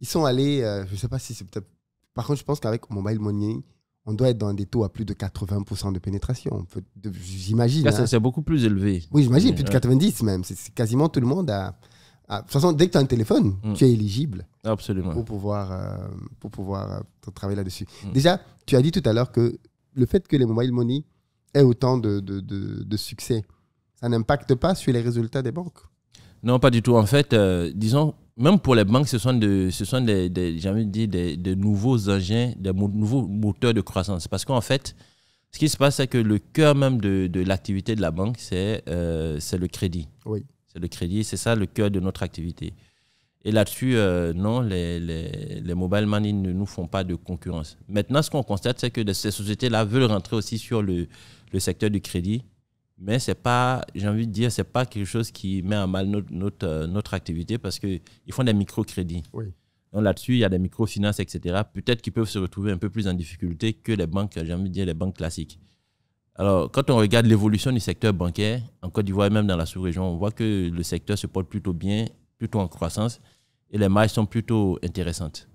ils sont allés, euh, je sais pas si c'est peut-être. Par contre, je pense qu'avec Mobile Money, on doit être dans des taux à plus de 80% de pénétration. J'imagine. Hein. C'est beaucoup plus élevé. Oui, j'imagine, plus de 90 même. C'est quasiment tout le monde a. de toute façon, dès que tu as un téléphone, mm. tu es éligible Absolument. pour pouvoir, euh, pour pouvoir euh, travailler là-dessus. Mm. Déjà, tu as dit tout à l'heure que le fait que les mobile money aient autant de, de, de, de succès, ça n'impacte pas sur les résultats des banques Non, pas du tout. En fait, euh, disons, même pour les banques, ce sont, de, ce sont des, dit, nouveaux engins, des nouveaux moteurs de croissance. Parce qu'en fait, ce qui se passe, c'est que le cœur même de, l'activité de la banque, euh, c'est le crédit. Oui. C'est le crédit, c'est ça le cœur de notre activité. Et là-dessus, euh, non, les, les, mobile money ne nous font pas de concurrence. Maintenant, ce qu'on constate, c'est que ces sociétés-là veulent rentrer aussi sur le secteur du crédit mais c'est pas, j'ai envie de dire, c'est pas quelque chose qui met à mal notre, notre, euh, activité parce qu'ils font des microcrédits. Oui. Donc là-dessus, il y a des microfinances, etc. Peut-être qu'ils peuvent se retrouver un peu plus en difficulté que les banques, j'ai envie de dire, les banques classiques. Alors, quand on regarde l'évolution du secteur bancaire, en Côte d'Ivoire et même dans la sous-région, on voit que le secteur se porte plutôt bien, plutôt en croissance, et les marges sont plutôt intéressantes.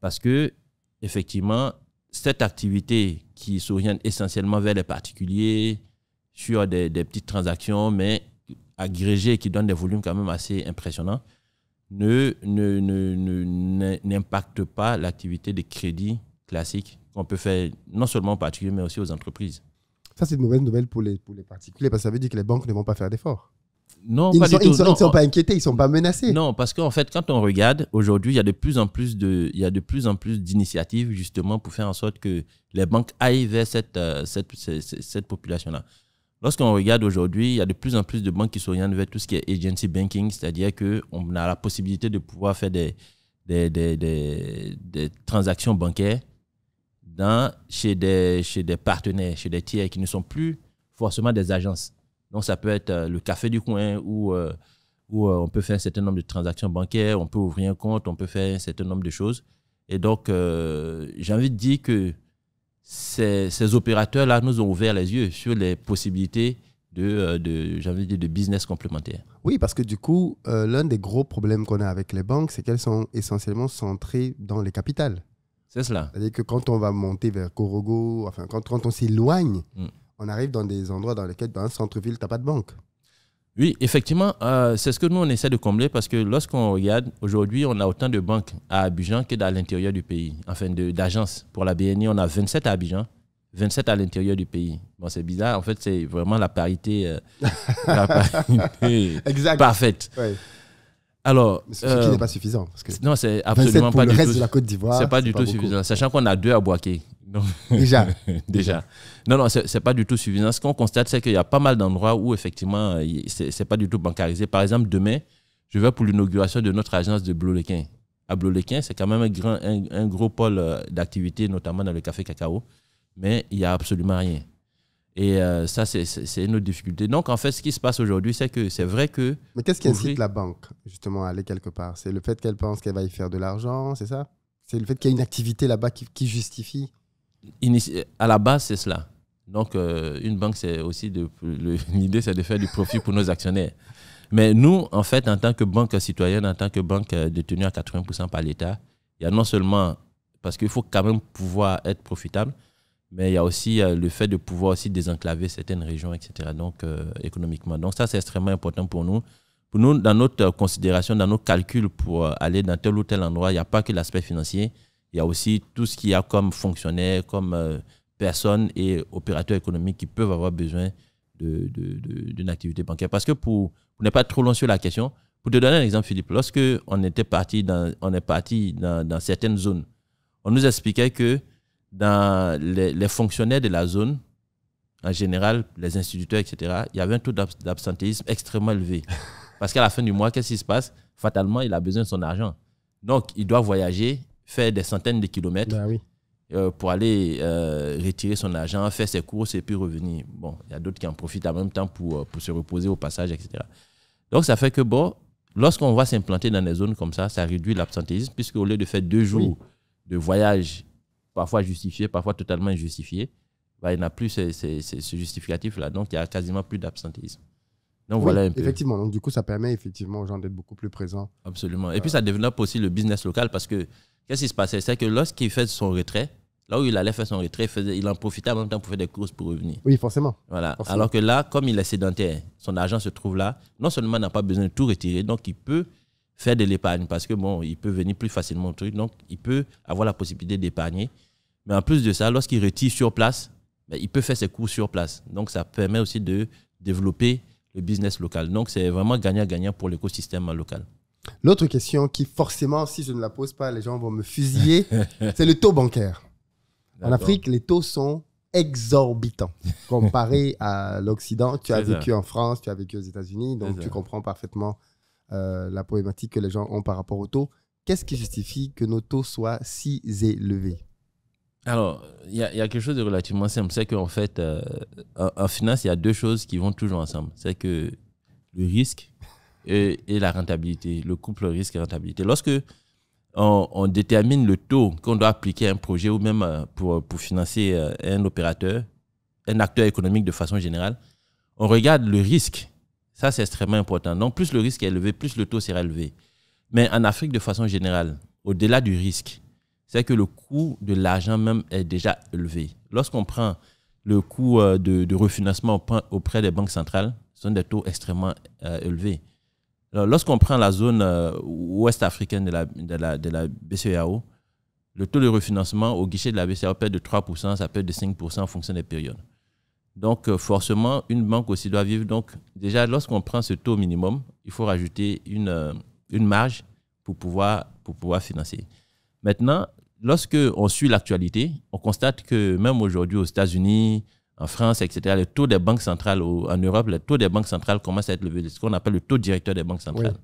Parce que, effectivement, cette activité qui s'oriente essentiellement vers les particuliers, sur des, petites transactions, mais agrégées qui donnent des volumes quand même assez impressionnants, ne, ne, ne, pas l'activité des crédits classiques qu'on peut faire non seulement aux particuliers, mais aussi aux entreprises. Ça, c'est une mauvaise nouvelle pour les, pour les particuliers, parce que ça veut dire que les banques ne vont pas faire d'efforts. Non, ils ne sont, pas oh. inquiétés, ils ne sont pas menacés. Non, parce qu'en fait, quand on regarde, aujourd'hui, il y a de plus en plus de, il y a de plus en plus d'initiatives justement pour faire en sorte que les banques aillent vers cette, euh, cette, cette population-là. Lorsqu'on regarde aujourd'hui, il y a de plus en plus de banques qui s'orientent vers tout ce qui est agency banking, c'est-à-dire qu'on a la possibilité de pouvoir faire des, des, des, des, transactions bancaires dans, chez, des, chez des partenaires, chez des tiers qui ne sont plus forcément des agences. Donc, ça peut être euh, le café du coin où, euh, où euh, on peut faire un certain nombre de transactions bancaires, on peut ouvrir un compte, on peut faire un certain nombre de choses. Et donc, j'ai envie de dire que ces, ces opérateurs-là nous ont ouvert les yeux sur les possibilités de, euh, de, envie de business complémentaire. Oui, parce que du coup, euh, l'un des gros problèmes qu'on a avec les banques, c'est qu'elles sont essentiellement centrées dans les capitales. C'est cela. C'est-à-dire que quand on va monter vers Corogo, enfin, quand, quand on s'éloigne, mm. on arrive dans des endroits dans lesquels, dans un centre-ville, tu n'as pas de banque. Oui, effectivement, euh, c'est ce que nous, on essaie de combler parce que lorsqu'on regarde, aujourd'hui, on a autant de banques à Abidjan que dans l'intérieur du pays, enfin d'agences. Pour la BNI, on a 27 à Abidjan, 27 à l'intérieur du pays. Bon, c'est bizarre, en fait, c'est vraiment la parité, euh, parfaite. Alors, ce qui euh, n'est pas suffisant. Parce que non, c'est absolument pas du, tout, la Côte pas du pas du tout suffisant. Sachant qu'on a deux à Boaké. Non. Déjà. Déjà. Non, non, n'est pas du tout suffisant. Ce qu'on constate, c'est qu'il y a pas mal d'endroits où effectivement, ce n'est pas du tout bancarisé. Par exemple, demain, je vais pour l'inauguration de notre agence de lequin À Lequin, c'est quand même un, gros pôle euh, d'activité, notamment dans le café cacao, mais il n'y a absolument rien. Et euh, ça, c'est une autre difficulté. Donc, en fait, ce qui se passe aujourd'hui, c'est que c'est vrai que. Mais qu'est-ce qui incite la banque, justement, à aller quelque part C'est le fait qu'elle pense qu'elle va y faire de l'argent, c'est ça C'est le fait qu'il y a une activité là-bas qui justifie à la base, c'est cela. Donc, euh, une banque, c'est aussi l'idée, c'est de faire du profit pour nos actionnaires. Mais nous, en fait, en tant que banque citoyenne, en tant que banque euh, détenue à 80% par l'État, il y a non seulement, parce qu'il faut quand même pouvoir être profitable, mais il y a aussi euh, le fait de pouvoir aussi désenclaver certaines régions, etc., donc économiquement. Donc ça, c'est extrêmement important pour nous. Pour nous, dans notre considération, dans nos calculs pour aller dans tel ou tel endroit, il n'y a pas que l'aspect financier, il y a aussi tout ce qu'il y a comme fonctionnaires, comme euh, personnes et opérateurs économiques qui peuvent avoir besoin d'une de, de, activité bancaire. Parce que pour, pour ne pas trop long sur la question, pour te donner un exemple, Philippe, lorsque on était parti dans, on est parti dans, certaines zones, on nous expliquait que dans les, les, fonctionnaires de la zone, en général, les instituteurs, etc., il y avait un taux d'absentéisme extrêmement élevé. Parce qu'à la fin du mois, qu'est-ce qui se passe Fatalement, il a besoin de son argent. Donc, il doit voyager faire des centaines de kilomètres bah euh, pour aller euh, retirer son argent, faire ses courses et puis revenir. Bon, il y a d'autres qui en profitent en même temps pour, euh, pour se reposer au passage, etc. Donc, ça fait que, bon, lorsqu'on va s'implanter dans des zones comme ça, ça réduit l'absentéisme, puisque au lieu de faire deux jours de voyage, parfois justifié, parfois totalement injustifié, bah, il n'y a plus ce, justificatif-là. Donc, il n'y a quasiment plus d'absentéisme. Donc, voilà un peu. Effectivement. Donc, du coup, ça permet effectivement aux gens d'être beaucoup plus présents. Absolument. Et puis, ça développe aussi le business local parce que Qu'est-ce qui se passait? C'est que lorsqu'il fait son retrait, là où il allait faire son retrait, il, en profitait en même temps pour faire des courses pour revenir. Oui, forcément. Voilà. Alors que là, comme il est sédentaire, son argent se trouve là. Non seulement il n'a pas besoin de tout retirer, donc il peut faire de l'épargne parce que bon, il peut venir plus facilement au truc, donc il peut avoir la possibilité d'épargner. Mais en plus de ça, lorsqu'il retire sur place, ben, il peut faire ses cours sur place. Donc ça permet aussi de développer le business local. Donc c'est vraiment gagnant-gagnant pour l'écosystème local. L'autre question qui, forcément, si je ne la pose pas, les gens vont me fusiller, c'est le taux bancaire. En Afrique, les taux sont exorbitants Comparé à l'Occident. Tu as vécu en France, tu as vécu aux États-Unis, donc tu comprends parfaitement euh, la problématique que les gens ont par rapport au taux. Qu'est-ce qui justifie que nos taux soient si élevés alors, il y, a quelque chose de relativement simple. C'est qu'en fait, euh, en, finance, il y a deux choses qui vont toujours ensemble. C'est que le risque et, la rentabilité, le couple risque et rentabilité. Lorsque on, détermine le taux qu'on doit appliquer à un projet ou même euh, pour, financer euh, un opérateur, un acteur économique de façon générale, on regarde le risque. Ça, c'est extrêmement important. Donc, plus le risque est élevé, plus le taux sera élevé. Mais en Afrique, de façon générale, au-delà du risque, c'est que le coût de l'argent même est déjà élevé. Lorsqu'on prend le coût euh, de, refinancement auprès des banques centrales, ce sont des taux extrêmement élevés. Lorsqu'on prend la zone euh, ouest africaine de la, de la, BCEAO, le taux de refinancement au guichet de la BCEAO peut de 3%, ça peut de 5% en fonction des périodes. Donc, euh, forcément, une banque aussi doit vivre. Donc, déjà, lorsqu'on prend ce taux minimum, il faut rajouter une, euh, une marge pour pouvoir, pour pouvoir financer. Maintenant, lorsque suit l'actualité, on constate que même aujourd'hui aux États-Unis, en France, etc., le taux des banques centrales, en Europe, le taux des banques centrales commence à être levé, ce qu'on appelle le taux directeur des banques centrales.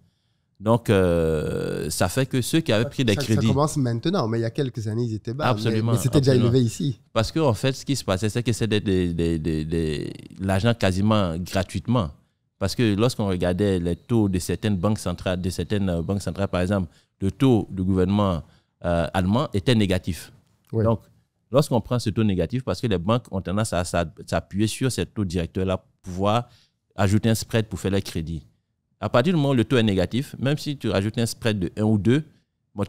Donc, euh, ça fait que ceux qui avaient pris des crédits. Ça commence maintenant, mais il y a quelques années, ils étaient bas. Absolument. Mais, c'était déjà élevé ici. Parce qu'en en fait, ce qui se passait, c'est que c'était de, l'argent quasiment gratuitement. Parce que lorsqu'on regardait les taux de certaines banques centrales, de certaines euh, banques centrales, par exemple, le taux du gouvernement euh, allemand était négatif. Donc, Lorsqu'on prend ce taux négatif, parce que les banques ont tendance à, s'appuyer sur ce taux directeur là pour pouvoir ajouter un spread pour faire les crédits. À partir du moment où le taux est négatif, même si tu rajoutes un spread de 1 ou 2,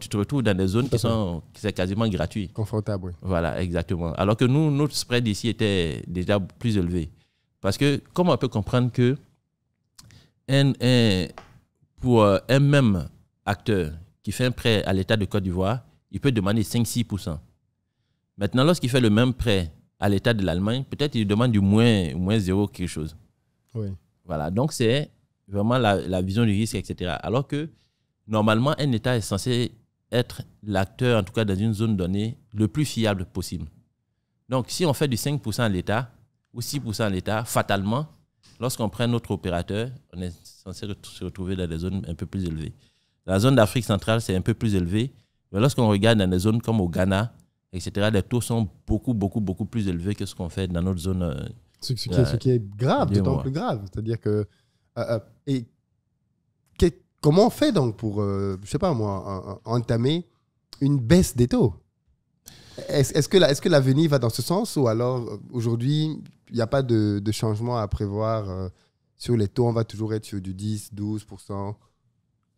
tu te retrouves dans des zones qui sont qui quasiment gratuites. Confortable, oui. Voilà, exactement. Alors que nous, notre spread ici était déjà plus élevé. Parce que comment on peut comprendre que pour euh, un même acteur qui fait un prêt à l'État de Côte d'Ivoire, il peut demander 5-6%. Maintenant, lorsqu'il fait le même prêt à l'État de l'Allemagne, peut-être il demande du moins, moins zéro quelque chose. Oui. Voilà, donc c'est vraiment la, vision du risque, etc. Alors que normalement, un État est censé être l'acteur, en tout cas dans une zone donnée, le plus fiable possible. Donc si on fait du 5% à l'État ou 6% à l'État, fatalement, lorsqu'on prend notre opérateur, on est censé se retrouver dans des zones un peu plus élevées. La zone d'Afrique centrale, c'est un peu plus élevé. Mais lorsqu'on regarde dans des zones comme au Ghana, etc., les taux sont beaucoup, beaucoup, beaucoup plus élevés que ce qu'on fait dans notre zone. Euh, ce, qui est, grave, d'autant plus grave. C'est-à-dire que. Euh, euh, et comment on fait donc pour, je sais pas moi, entamer une baisse des taux est-ce est que l'avenir va dans ce sens ou alors aujourd'hui, il n'y a pas de, de, changement à prévoir sur les taux On va toujours être sur du 10, 12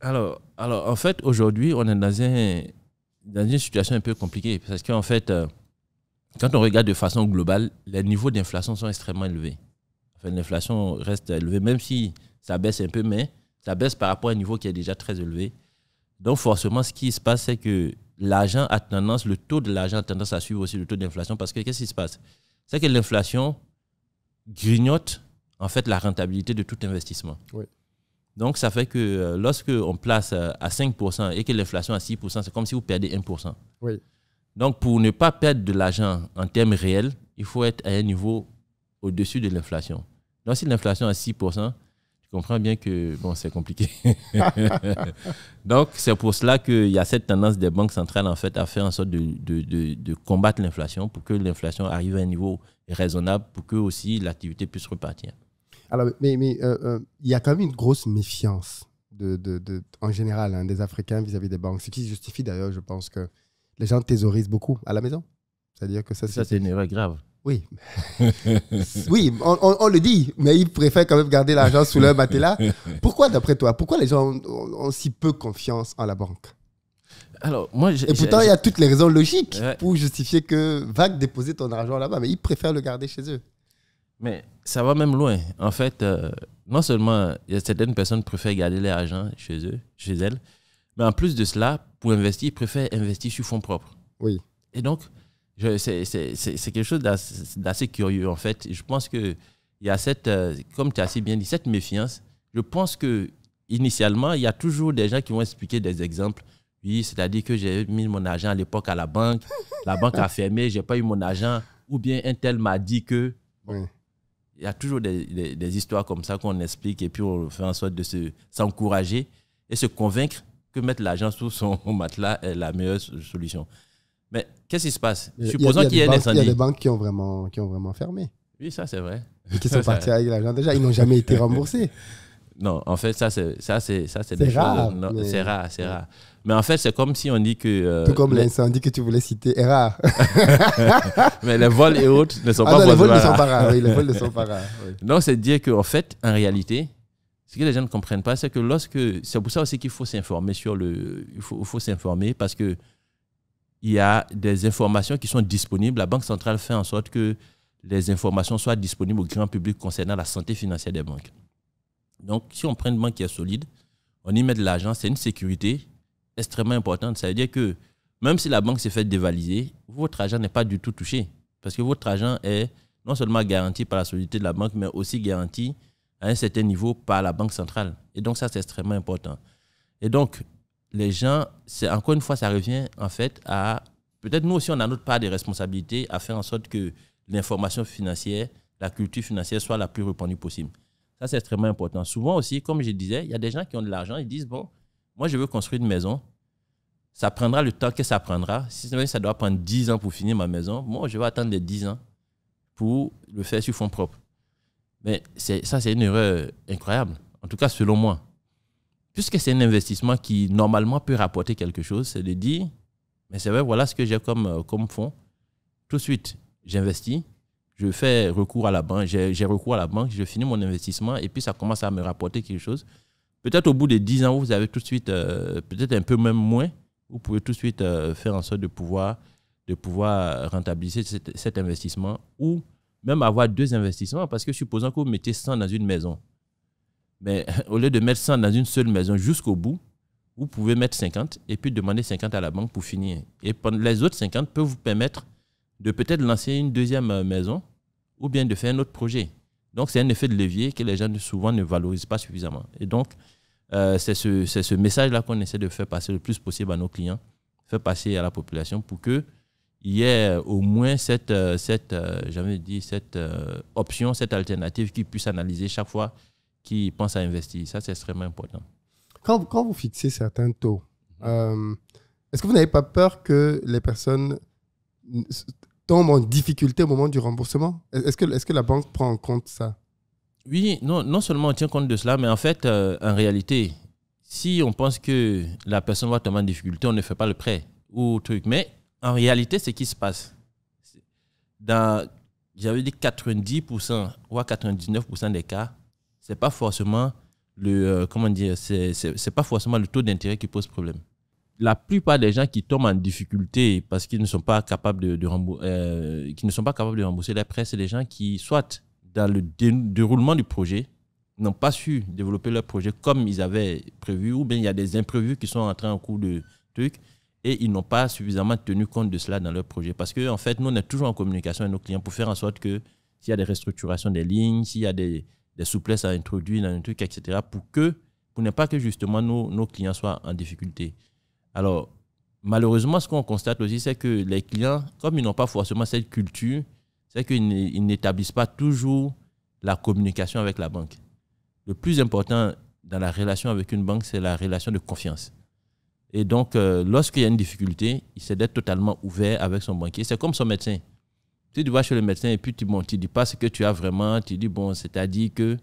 alors, alors, en fait, aujourd'hui, on est dans un, dans une situation un peu compliquée parce qu'en fait, euh, quand on regarde de façon globale, les niveaux d'inflation sont extrêmement élevés. Enfin, l'inflation reste élevée, même si ça baisse un peu, mais ça baisse par rapport à un niveau qui est déjà très élevé. Donc forcément, ce qui se passe, c'est que l'argent a tendance, le taux de l'argent a tendance à suivre aussi le taux d'inflation parce que qu'est-ce qui se passe C'est que l'inflation grignote en fait la rentabilité de tout investissement. Oui. Donc, ça fait que euh, lorsque lorsqu'on place euh, à 5% et que l'inflation à 6%, c'est comme si vous perdez 1%. Donc, pour ne pas perdre de l'argent en termes réels, il faut être à un niveau au-dessus de l'inflation. Donc, si l'inflation est à 6%, tu comprends bien que bon, c'est compliqué. Donc, c'est pour cela qu'il y a cette tendance des banques centrales, en fait, à faire en sorte de combattre l'inflation pour que l'inflation arrive à un niveau raisonnable pour que aussi l'activité puisse repartir. Alors, mais mais euh, euh, il y a quand même une grosse méfiance de, de, en général hein, des Africains vis-à-vis des banques, ce qui justifie d'ailleurs, je pense que les gens thésaurisent beaucoup à la maison. C'est-à-dire que ça, c'est une erreur grave. Oui. oui, on, le dit, mais ils préfèrent quand même garder l'argent sous leur matelas. Pourquoi, d'après toi, pourquoi les gens ont, si peu confiance en la banque alors, moi, Et pourtant, il y a toutes les raisons logiques pour justifier que va déposer ton argent là-bas, mais ils préfèrent le garder chez eux. Mais ça va même loin. En fait, euh, non seulement certaines personnes préfèrent garder leur argent chez eux, chez elles, mais en plus de cela, pour investir, ils préfèrent investir sur fonds propres. Oui. Et donc, c'est quelque chose d'assez curieux, en fait. Je pense qu'il y a cette, euh, comme tu as si bien dit, cette méfiance. Je pense que initialement, il y a toujours des gens qui vont expliquer des exemples. Oui, c'est-à-dire que j'ai mis mon argent à l'époque à la banque, la banque a fermé, j'ai pas eu mon argent. Ou bien un tel m'a dit que. Oui il y a toujours des, des, histoires comme ça qu'on explique et puis on fait en sorte de s'encourager et se convaincre que mettre l'argent sous son matelas est la meilleure solution. Mais qu'est-ce qui se passe Supposons qu'il y ait Il y a des banques qui ont vraiment, qui ont vraiment fermé. Oui, ça c'est vrai. qui sont partis avec l'argent déjà. Ils n'ont jamais été remboursés. Non, en fait, ça, c'est ça, c'est ça, c'est rare. Mais... C'est rare, c'est rare. Mais en fait, c'est comme si on dit que euh, tout comme l'incendie que tu voulais citer est rare. mais les vols et autres ne sont ah pas non, les vols ne sont pas rares. Oui, les vols ne sont pas rares. Donc, c'est dire qu'en fait, en réalité, ce que les gens ne comprennent pas, c'est que lorsque c'est pour ça aussi qu'il faut s'informer sur le, il faut, faut s'informer parce que il y a des informations qui sont disponibles. La Banque centrale fait en sorte que les informations soient disponibles au grand public concernant la santé financière des banques. Donc, si on prend une banque qui est solide, on y met de l'argent, c'est une sécurité extrêmement importante. Ça veut dire que même si la banque s'est fait dévaliser, votre argent n'est pas du tout touché. Parce que votre argent est non seulement garanti par la solidité de la banque, mais aussi garanti à un certain niveau par la Banque centrale. Et donc, ça, c'est extrêmement important. Et donc, les gens, c'est encore une fois, ça revient en fait à. Peut-être nous aussi, on a notre part de responsabilité à faire en sorte que l'information financière, la culture financière soit la plus répandue possible. Ça, c'est extrêmement important. Souvent aussi, comme je disais, il y a des gens qui ont de l'argent, ils disent, bon, moi, je veux construire une maison. Ça prendra le temps que ça prendra. Si ça doit prendre 10 ans pour finir ma maison, moi, je vais attendre les 10 ans pour le faire sur fonds propres. Mais ça, c'est une erreur incroyable, en tout cas selon moi. Puisque c'est un investissement qui, normalement, peut rapporter quelque chose, c'est de dire, mais c'est vrai, voilà ce que j'ai comme, euh, comme fonds. Tout de suite, j'investis je fais recours à la banque, j'ai recours à la banque, je finis mon investissement et puis ça commence à me rapporter quelque chose. Peut-être au bout de 10 ans, vous avez tout de suite, euh, peut-être un peu même moins, vous pouvez tout de suite euh, faire en sorte de pouvoir, de pouvoir rentabiliser cet, cet, investissement ou même avoir deux investissements parce que supposons que vous mettez 100 dans une maison, mais au lieu de mettre 100 dans une seule maison jusqu'au bout, vous pouvez mettre 50 et puis demander 50 à la banque pour finir. Et les autres 50 peuvent vous permettre de peut-être lancer une deuxième euh, maison ou bien de faire un autre projet. Donc, c'est un effet de levier que les gens souvent ne valorisent pas suffisamment. Et donc, euh, c'est ce, message-là qu'on essaie de faire passer le plus possible à nos clients, faire passer à la population pour qu'il y ait euh, au moins cette, cette, dit, cette option, cette alternative qui puisse analyser chaque fois qu'ils pensent à investir. Ça, c'est extrêmement important. Quand, vous fixez certains taux, est-ce que vous n'avez pas peur que les personnes en difficulté au moment du remboursement Est-ce que, est que la banque prend en compte ça Oui, non, non seulement on tient compte de cela, mais en fait, euh, en réalité, si on pense que la personne va tomber en difficulté, on ne fait pas le prêt ou truc. Mais en réalité, ce qui se passe, dans, j'avais dit 90% ou 99% des cas, c'est pas forcément le, euh, comment dire, c'est pas forcément le taux d'intérêt qui pose problème la plupart des gens qui tombent en difficulté parce qu'ils ne sont pas capables de, euh, qui ne sont pas capables de rembourser les prêts, c'est des gens qui, soit dans le déroulement du projet, n'ont pas su développer leur projet comme ils avaient prévu, ou bien il y a des imprévus qui sont entrés en cours de trucs et ils n'ont pas suffisamment tenu compte de cela dans leur projet. Parce que en fait, nous, on est toujours en communication avec nos clients pour faire en sorte que s'il y a des restructurations des lignes, s'il y a des, souplesses à introduire dans un truc, etc., pour que, pour ne pas que justement nos, nos clients soient en difficulté. Alors, malheureusement, ce qu'on constate aussi, c'est que les clients, comme ils n'ont pas forcément cette culture, c'est qu'ils n'établissent pas toujours la communication avec la banque. Le plus important dans la relation avec une banque, c'est la relation de confiance. Et donc, euh, lorsqu'il y a une difficulté, il d'être totalement ouvert avec son banquier. C'est comme son médecin. tu vas chez le médecin et puis tu ne dis pas ce que tu as vraiment, tu dis, bon, c'est-à-dire que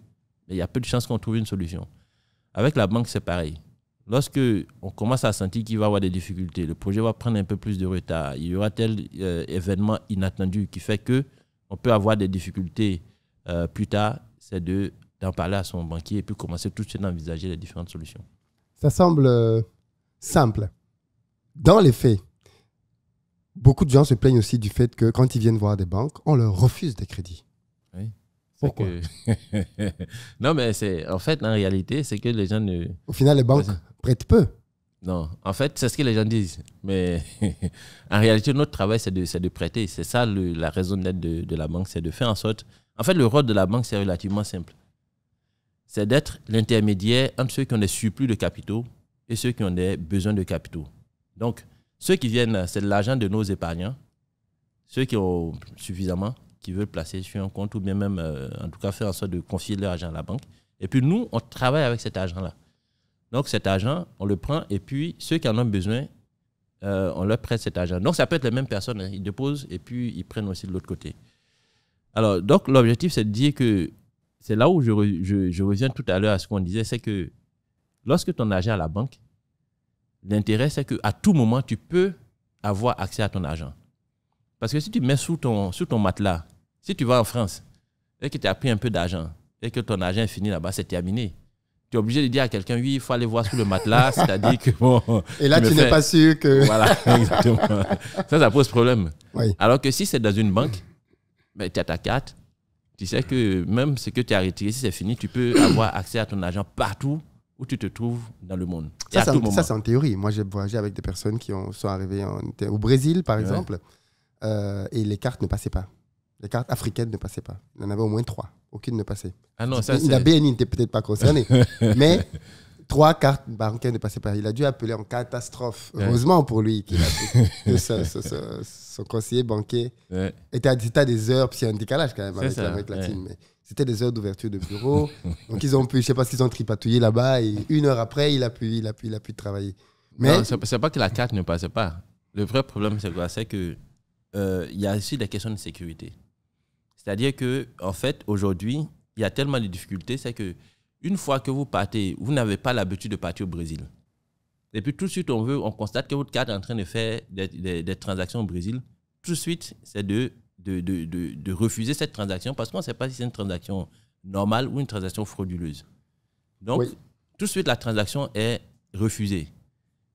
il y a peu de chances qu'on trouve une solution. Avec la banque, c'est pareil. Lorsque on commence à sentir qu'il va y avoir des difficultés, le projet va prendre un peu plus de retard, il y aura tel euh, événement inattendu qui fait que on peut avoir des difficultés euh, plus tard, c'est de d'en parler à son banquier et puis commencer tout de suite à envisager les différentes solutions. Ça semble euh, simple. Dans les faits, beaucoup de gens se plaignent aussi du fait que quand ils viennent voir des banques, on leur refuse des crédits. Oui. Pourquoi Non, mais c'est en fait, en réalité, c'est que les gens ne. Au final, les banques prête peu. Non, en fait, c'est ce que les gens disent. Mais en réalité, notre travail, c'est de, prêter. C'est ça la raison d'être de, la banque, c'est de faire en sorte. En fait, le rôle de la banque, c'est relativement simple. C'est d'être l'intermédiaire entre ceux qui ont des surplus de capitaux et ceux qui ont des besoins de capitaux. Donc, ceux qui viennent, c'est l'argent de nos épargnants, ceux qui ont suffisamment, qui veulent placer sur un compte ou bien même, euh, en tout cas, faire en sorte de confier leur argent à la banque. Et puis, nous, on travaille avec cet argent-là. Donc, cet argent, on le prend et puis ceux qui en ont besoin, euh, on leur prête cet argent. Donc, ça peut être les mêmes personnes. Hein. Ils déposent et puis ils prennent aussi de l'autre côté. Alors, donc, l'objectif, c'est de dire que c'est là où je, reviens tout à l'heure à ce qu'on disait c'est que lorsque ton argent à la banque, l'intérêt, c'est qu'à tout moment, tu peux avoir accès à ton argent. Parce que si tu mets sous ton, sous ton matelas, si tu vas en France et que tu as pris un peu d'argent et que ton argent est fini là-bas, c'est terminé tu es obligé de dire à quelqu'un, oui, il faut aller voir sous le matelas, c'est-à-dire que bon. Et là, tu, n'es pas sûr que. Voilà, exactement. ça, ça pose problème. Alors que si c'est dans une banque, ben, tu as ta carte, tu sais que même ce que tu as retiré, si c'est fini, tu peux avoir accès à ton argent partout où tu te trouves dans le monde. Ça, c'est en, théorie. Moi, j'ai voyagé avec des personnes qui sont arrivées au Brésil, par exemple, euh, et les cartes ne passaient pas. Les cartes africaines ne passaient pas. Il y en avait au moins trois aucune ne passait. la ah BNI n'était peut-être pas concernée. mais trois cartes bancaires ne passaient pas. Il a dû appeler en catastrophe. Heureusement pour lui qu'il a son, conseiller banquier était, à, des heures, puis il y a un décalage quand même avec, la team. c'était des heures d'ouverture de bureau. donc ils ont pu, je sais pas s'ils ont tripatouillé là-bas. Et une heure après, il a pu, il a pu, il a pu travailler. Mais c'est pas que la carte ne passait pas. Le vrai problème, c'est quoi euh, il y a aussi des questions de sécurité. C'est-à-dire que, en fait, aujourd'hui, il y a tellement de difficultés, c'est que une fois que vous partez, vous n'avez pas l'habitude de partir au Brésil. Et puis tout de suite, on veut, on constate que votre carte est en train de faire des, transactions au Brésil. Tout de suite, c'est de de, refuser cette transaction parce qu'on ne sait pas si c'est une transaction normale ou une transaction frauduleuse. Donc, tout de suite, la transaction est refusée.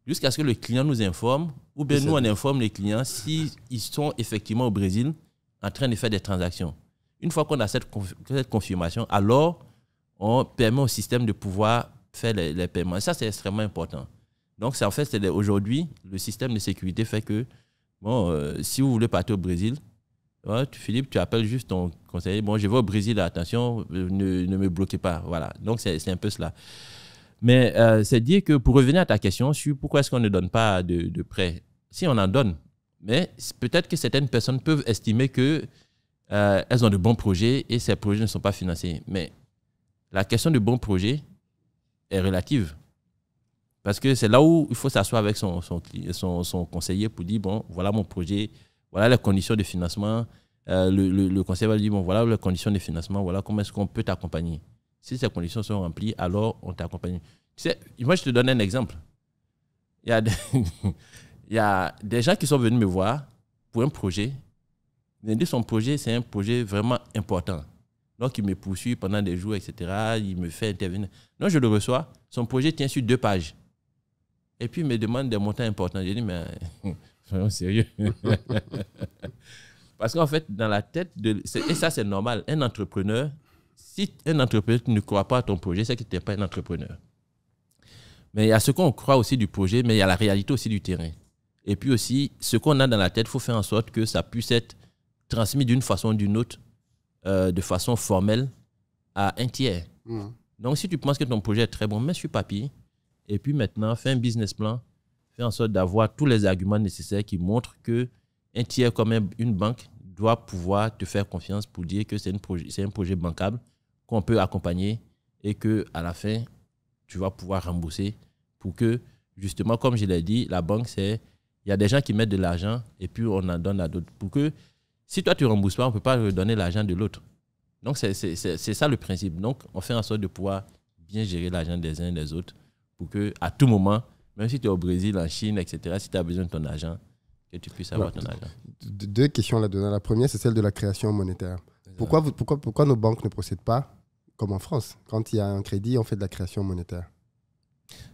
Jusqu'à ce que le client nous informe, ou bien nous, on informe les clients s'ils sont effectivement au Brésil en train de faire des transactions. Une fois qu'on a cette, confirmation, alors on permet au système de pouvoir faire les, paiements. ça, c'est extrêmement important. Donc, en fait, aujourd'hui, le système de sécurité fait que, bon, euh, si vous voulez partir au Brésil, tu, Philippe, tu appelles juste ton conseiller, bon, je vais au Brésil, attention, ne, me bloquez pas. Voilà. Donc, c'est un peu cela. Mais euh, c'est dire que, pour revenir à ta question sur pourquoi est-ce qu'on ne donne pas de, de prêt, si on en donne, mais peut-être que certaines personnes peuvent estimer qu'elles euh, ont de bons projets et ces projets ne sont pas financés. Mais la question de bon projet est relative. Parce que c'est là où il faut s'asseoir avec son son, conseiller pour dire, bon, voilà mon projet, voilà les conditions de financement. Euh, le, conseiller va lui dire, bon, voilà les conditions de financement, voilà comment est-ce qu'on peut t'accompagner. Si ces conditions sont remplies, alors on t'accompagne. Tu sais, moi, je te donne un exemple. Il y a des, il y a des gens qui sont venus me voir pour un projet. ils que son projet, c'est un projet vraiment important. Donc, il me poursuit pendant des jours, etc. Il me fait intervenir. donc je le reçois. Son projet tient sur deux pages. Et puis, il me demande des montants importants. Je dit mais soyons sérieux. Parce qu'en fait, dans la tête de. Et ça, c'est normal. Un entrepreneur, si un entrepreneur ne croit pas à ton projet, c'est que tu n'es pas un entrepreneur. Mais il y a ce qu'on croit aussi du projet, mais il y a la réalité aussi du terrain. Et puis aussi, ce qu'on a dans la tête, il faut faire en sorte que ça puisse être transmis d'une façon ou d'une autre, euh, de façon formelle, à un tiers. Hmm. Donc, si tu penses que ton projet est très bon, mets sur papier. Et puis maintenant, fais un business plan. Fais en sorte d'avoir tous les arguments nécessaires qui montrent que un tiers, comme une banque, doit pouvoir te faire confiance pour dire que c'est un projet bancable qu'on peut accompagner et que à la fin, tu vas pouvoir rembourser pour que, justement, comme je l'ai dit, la banque, c'est il y a des gens qui mettent de l'argent et puis on en donne à d'autres. Pour que, si toi tu ne rembourses pas, on ne peut pas redonner l'argent de l'autre. Donc c'est ça le principe. Donc on fait en sorte de pouvoir bien gérer l'argent des uns et des autres pour que à tout moment, même si tu es au Brésil, en Chine, etc., si tu as besoin de ton argent, que tu puisses avoir ton argent. Deux questions là-dedans. La première, c'est celle de la création monétaire. Pourquoi, vous, pourquoi, pourquoi nos banques ne procèdent pas comme en France Quand il y a un crédit, on fait de la création monétaire.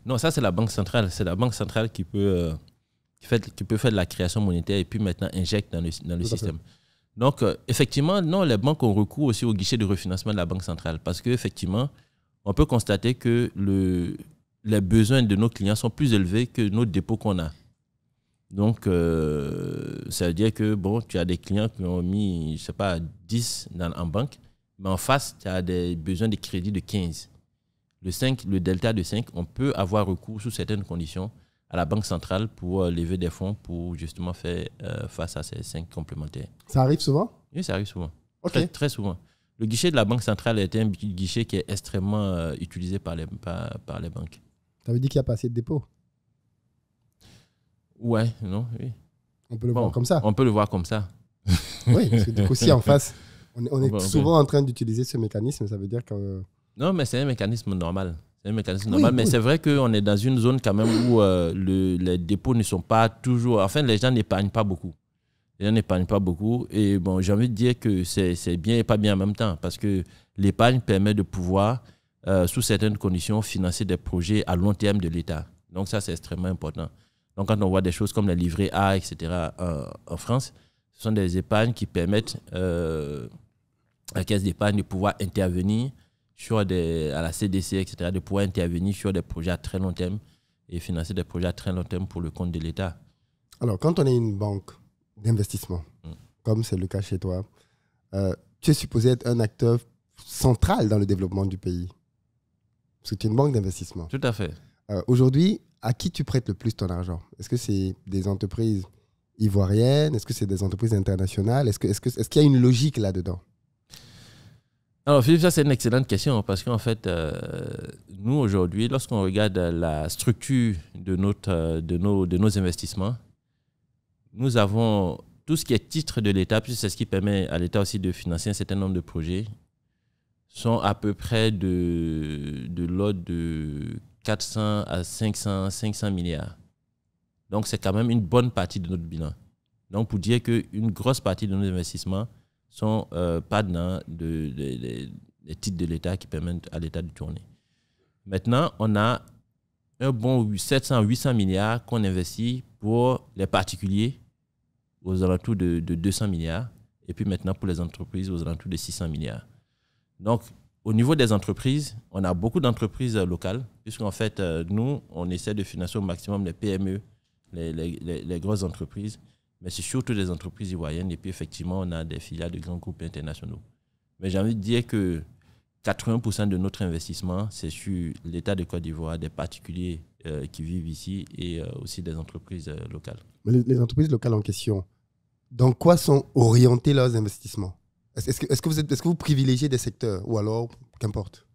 Non, ça c'est la banque centrale. C'est la banque centrale qui peut... Euh, qui, peut faire de la création monétaire et puis maintenant injecte dans le, système. Donc, euh, effectivement, non, les banques ont recours aussi au guichet de refinancement de la Banque centrale parce qu'effectivement, on peut constater que le, les besoins de nos clients sont plus élevés que nos dépôts qu'on a. Donc, euh, ça veut dire que, bon, tu as des clients qui ont mis, je sais pas, 10 dans, en banque, mais en face, tu as des besoins de crédit de 15. Le, 5, le delta de 5, on peut avoir recours sous certaines conditions à la Banque centrale pour euh, lever des fonds pour justement faire euh, face à ces cinq complémentaires. Ça arrive souvent Oui, ça arrive souvent. Ok. Très, souvent. Le guichet de la Banque centrale est un guichet qui est extrêmement euh, utilisé par les, par, les banques. Ça veut dire qu'il n'y a pas assez de dépôts Ouais, non, oui. On peut le voir comme ça. On peut le voir comme ça. oui, parce que du coup, si en face, on, est souvent en train d'utiliser ce mécanisme, ça veut dire que... Non, mais c'est un mécanisme normal. C'est un mécanisme normal, mais c'est vrai qu'on est dans une zone quand même où euh, les dépôts ne sont pas toujours. Enfin, les gens n'épargnent pas beaucoup. Les gens n'épargnent pas beaucoup. Et bon, j'ai envie de dire que c'est bien et pas bien en même temps, parce que l'épargne permet de pouvoir, euh, sous certaines conditions, financer des projets à long terme de l'État. Donc, ça, c'est extrêmement important. Donc, quand on voit des choses comme les livrets A, etc., en France, ce sont des épargnes qui permettent euh, à la caisse d'épargne de pouvoir intervenir sur des, à la CDC, etc., de pouvoir intervenir sur des projets à très long terme et financer des projets à très long terme pour le compte de l'État. Alors, quand on est une banque d'investissement, mm. comme c'est le cas chez toi, euh, tu es supposé être un acteur central dans le développement du pays. Parce que tu es une banque d'investissement. Tout à fait. Euh, aujourd'hui, à qui tu prêtes le plus ton argent Est-ce que c'est des entreprises ivoiriennes Est-ce que c'est des entreprises internationales Est-ce qu'il y a une logique là-dedans alors Philippe, ça c'est une excellente question hein, parce qu'en fait, euh, nous aujourd'hui, lorsqu'on regarde la structure de, notre, euh, de, nos, de nos investissements, nous avons tout ce qui est titre de l'État, puisque c'est ce qui permet à l'État aussi de financer un certain nombre de projets, sont à peu près de, de l'ordre de 400 à 500, 500 milliards. Donc c'est quand même une bonne partie de notre bilan. Donc pour dire qu'une grosse partie de nos investissements sont euh, pas dans les titres de l'État qui permettent à l'État de tourner. Maintenant, on a un bon 700-800 milliards qu'on investit pour les particuliers aux alentours de, 200 milliards et puis maintenant pour les entreprises aux alentours de 600 milliards. Donc, au niveau des entreprises, on a beaucoup d'entreprises euh, locales, puisqu'en fait, euh, nous, on essaie de financer au maximum les PME, les, grosses entreprises mais c'est surtout des entreprises ivoiriennes. Et puis, effectivement, on a des filiales de grands groupes internationaux. Mais j'ai envie de dire que 80% de notre investissement, c'est sur l'État de Côte d'Ivoire, des particuliers euh, qui vivent ici et euh, aussi des entreprises euh, locales. Mais les, entreprises locales en question, dans quoi sont orientés leurs investissements Est-ce que, que vous privilégiez des secteurs ou alors qu'importe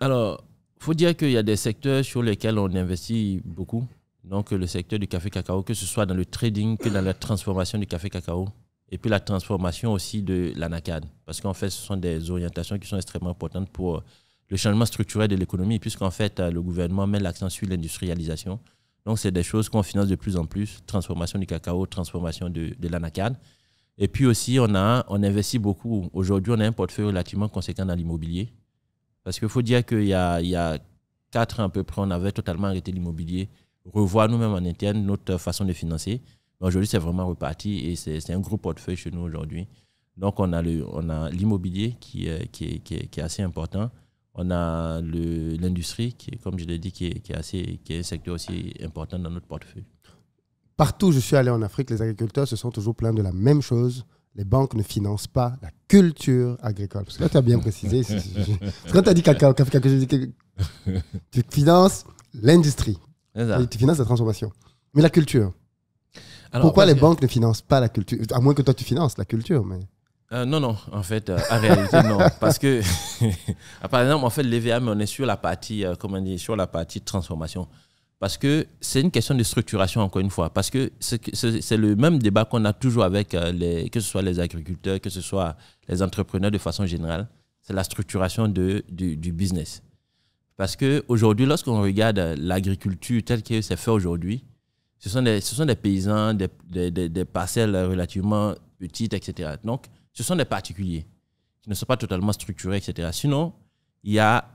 Alors, il faut dire qu'il y a des secteurs sur lesquels on investit beaucoup donc le secteur du café cacao, que ce soit dans le trading, que dans la transformation du café cacao, et puis la transformation aussi de l'ANACAD, parce qu'en fait, ce sont des orientations qui sont extrêmement importantes pour euh, le changement structurel de l'économie, puisqu'en fait, euh, le gouvernement met l'accent sur l'industrialisation. Donc, c'est des choses qu'on finance de plus en plus, transformation du cacao, transformation de, de l'ANACAD. Et puis aussi, on, a, on investit beaucoup. Aujourd'hui, on a un portefeuille relativement conséquent dans l'immobilier, parce qu'il faut dire qu'il y a, il y a quatre ans à peu près, on avait totalement arrêté l'immobilier revoir nous-mêmes en interne notre façon de financer. aujourd'hui, c'est vraiment reparti et c'est un gros portefeuille chez nous aujourd'hui. Donc, on a l'immobilier qui, euh, qui, est, qui, qui, est, assez important. On a l'industrie qui, comme je l'ai dit, qui est, qui, est assez, qui est un secteur aussi important dans notre portefeuille. Partout où je suis allé en Afrique, les agriculteurs se sont toujours plaints de la même chose. Les banques ne financent pas la culture agricole. Parce là, tu as bien précisé. quand tu as dit quelqu'un, tu finances l'industrie. Tu finances la transformation. Mais la culture. Alors, Pourquoi les banques ne financent pas la culture À moins que toi, tu finances la culture. Mais... Euh, non, non, en fait, euh, en réalité, non. Parce que, ah, par exemple, en fait, l'EVM, on est sur la partie, euh, comment dire, sur la partie transformation. Parce que c'est une question de structuration, encore une fois. Parce que c'est le même débat qu'on a toujours avec, les, que ce soit les agriculteurs, que ce soit les entrepreneurs de façon générale. C'est la structuration de, du, du business. Parce qu'aujourd'hui, lorsqu'on regarde euh, l'agriculture telle que c'est fait aujourd'hui, ce sont des, ce sont des paysans, des, parcelles relativement petites, etc. Donc, ce sont des particuliers qui ne sont pas totalement structurés, etc. Sinon, il y a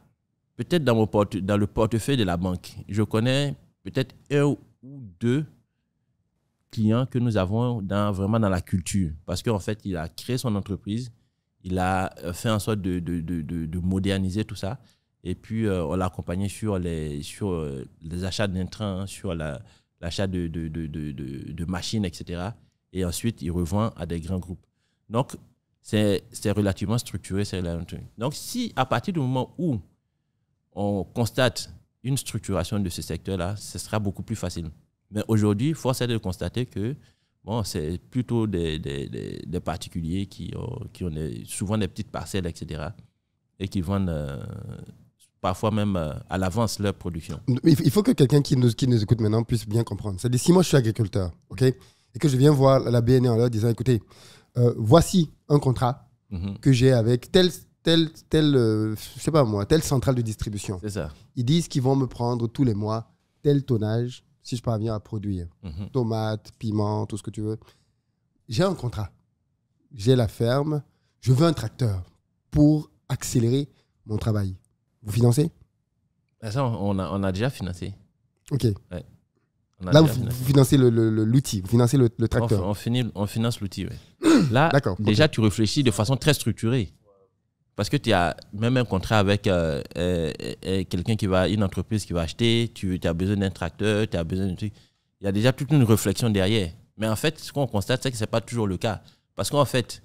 peut-être dans, le portefeuille de la banque, je connais peut-être un ou deux clients que nous avons dans, vraiment dans la culture. Parce qu'en fait, il a créé son entreprise, il a euh, fait en sorte de moderniser tout ça. Et puis, euh, on l'a accompagné sur les, sur, euh, les achats d'intrants, hein, sur l'achat de, de, de, de, machines, etc. Et ensuite, il revend à des grands groupes. Donc, c'est relativement structuré. Relativement... Donc, si à partir du moment où on constate une structuration de ce secteur-là, ce sera beaucoup plus facile. Mais aujourd'hui, force est de constater que bon, c'est plutôt des, des, particuliers qui ont, euh, qui ont souvent des petites parcelles, etc., et qui vendent parfois même euh, à l'avance leur production. Il faut que quelqu'un qui nous, qui nous écoute maintenant puisse bien comprendre. C'est-à-dire, si moi je suis agriculteur, OK, et que je viens voir la BNE en leur disant écoutez, euh, voici un contrat mhm. que j'ai avec tel, tel, euh, je sais pas moi, telle centrale de distribution. ça. Ils disent qu'ils vont me prendre tous les mois tel tonnage si je parviens à produire. Mhm. Tomates, piments, tout ce que tu veux. J'ai un contrat. J'ai la ferme. Je veux un tracteur pour accélérer mon travail vous financez bah, Ça, on a, déjà financé. Ok. Là, vous, financez l'outil, vous financez le, tracteur. On, finance l'outil, oui. Là, déjà, tu réfléchis de façon très structurée. Parce que tu as même un contrat avec euh, euh, euh, quelqu'un qui va, une entreprise qui va acheter, tu as besoin d'un tracteur, tu as besoin de truc. Il y a déjà toute une réflexion derrière. Mais en fait, ce qu'on constate, c'est que ce n'est pas toujours le cas. Parce qu'en fait,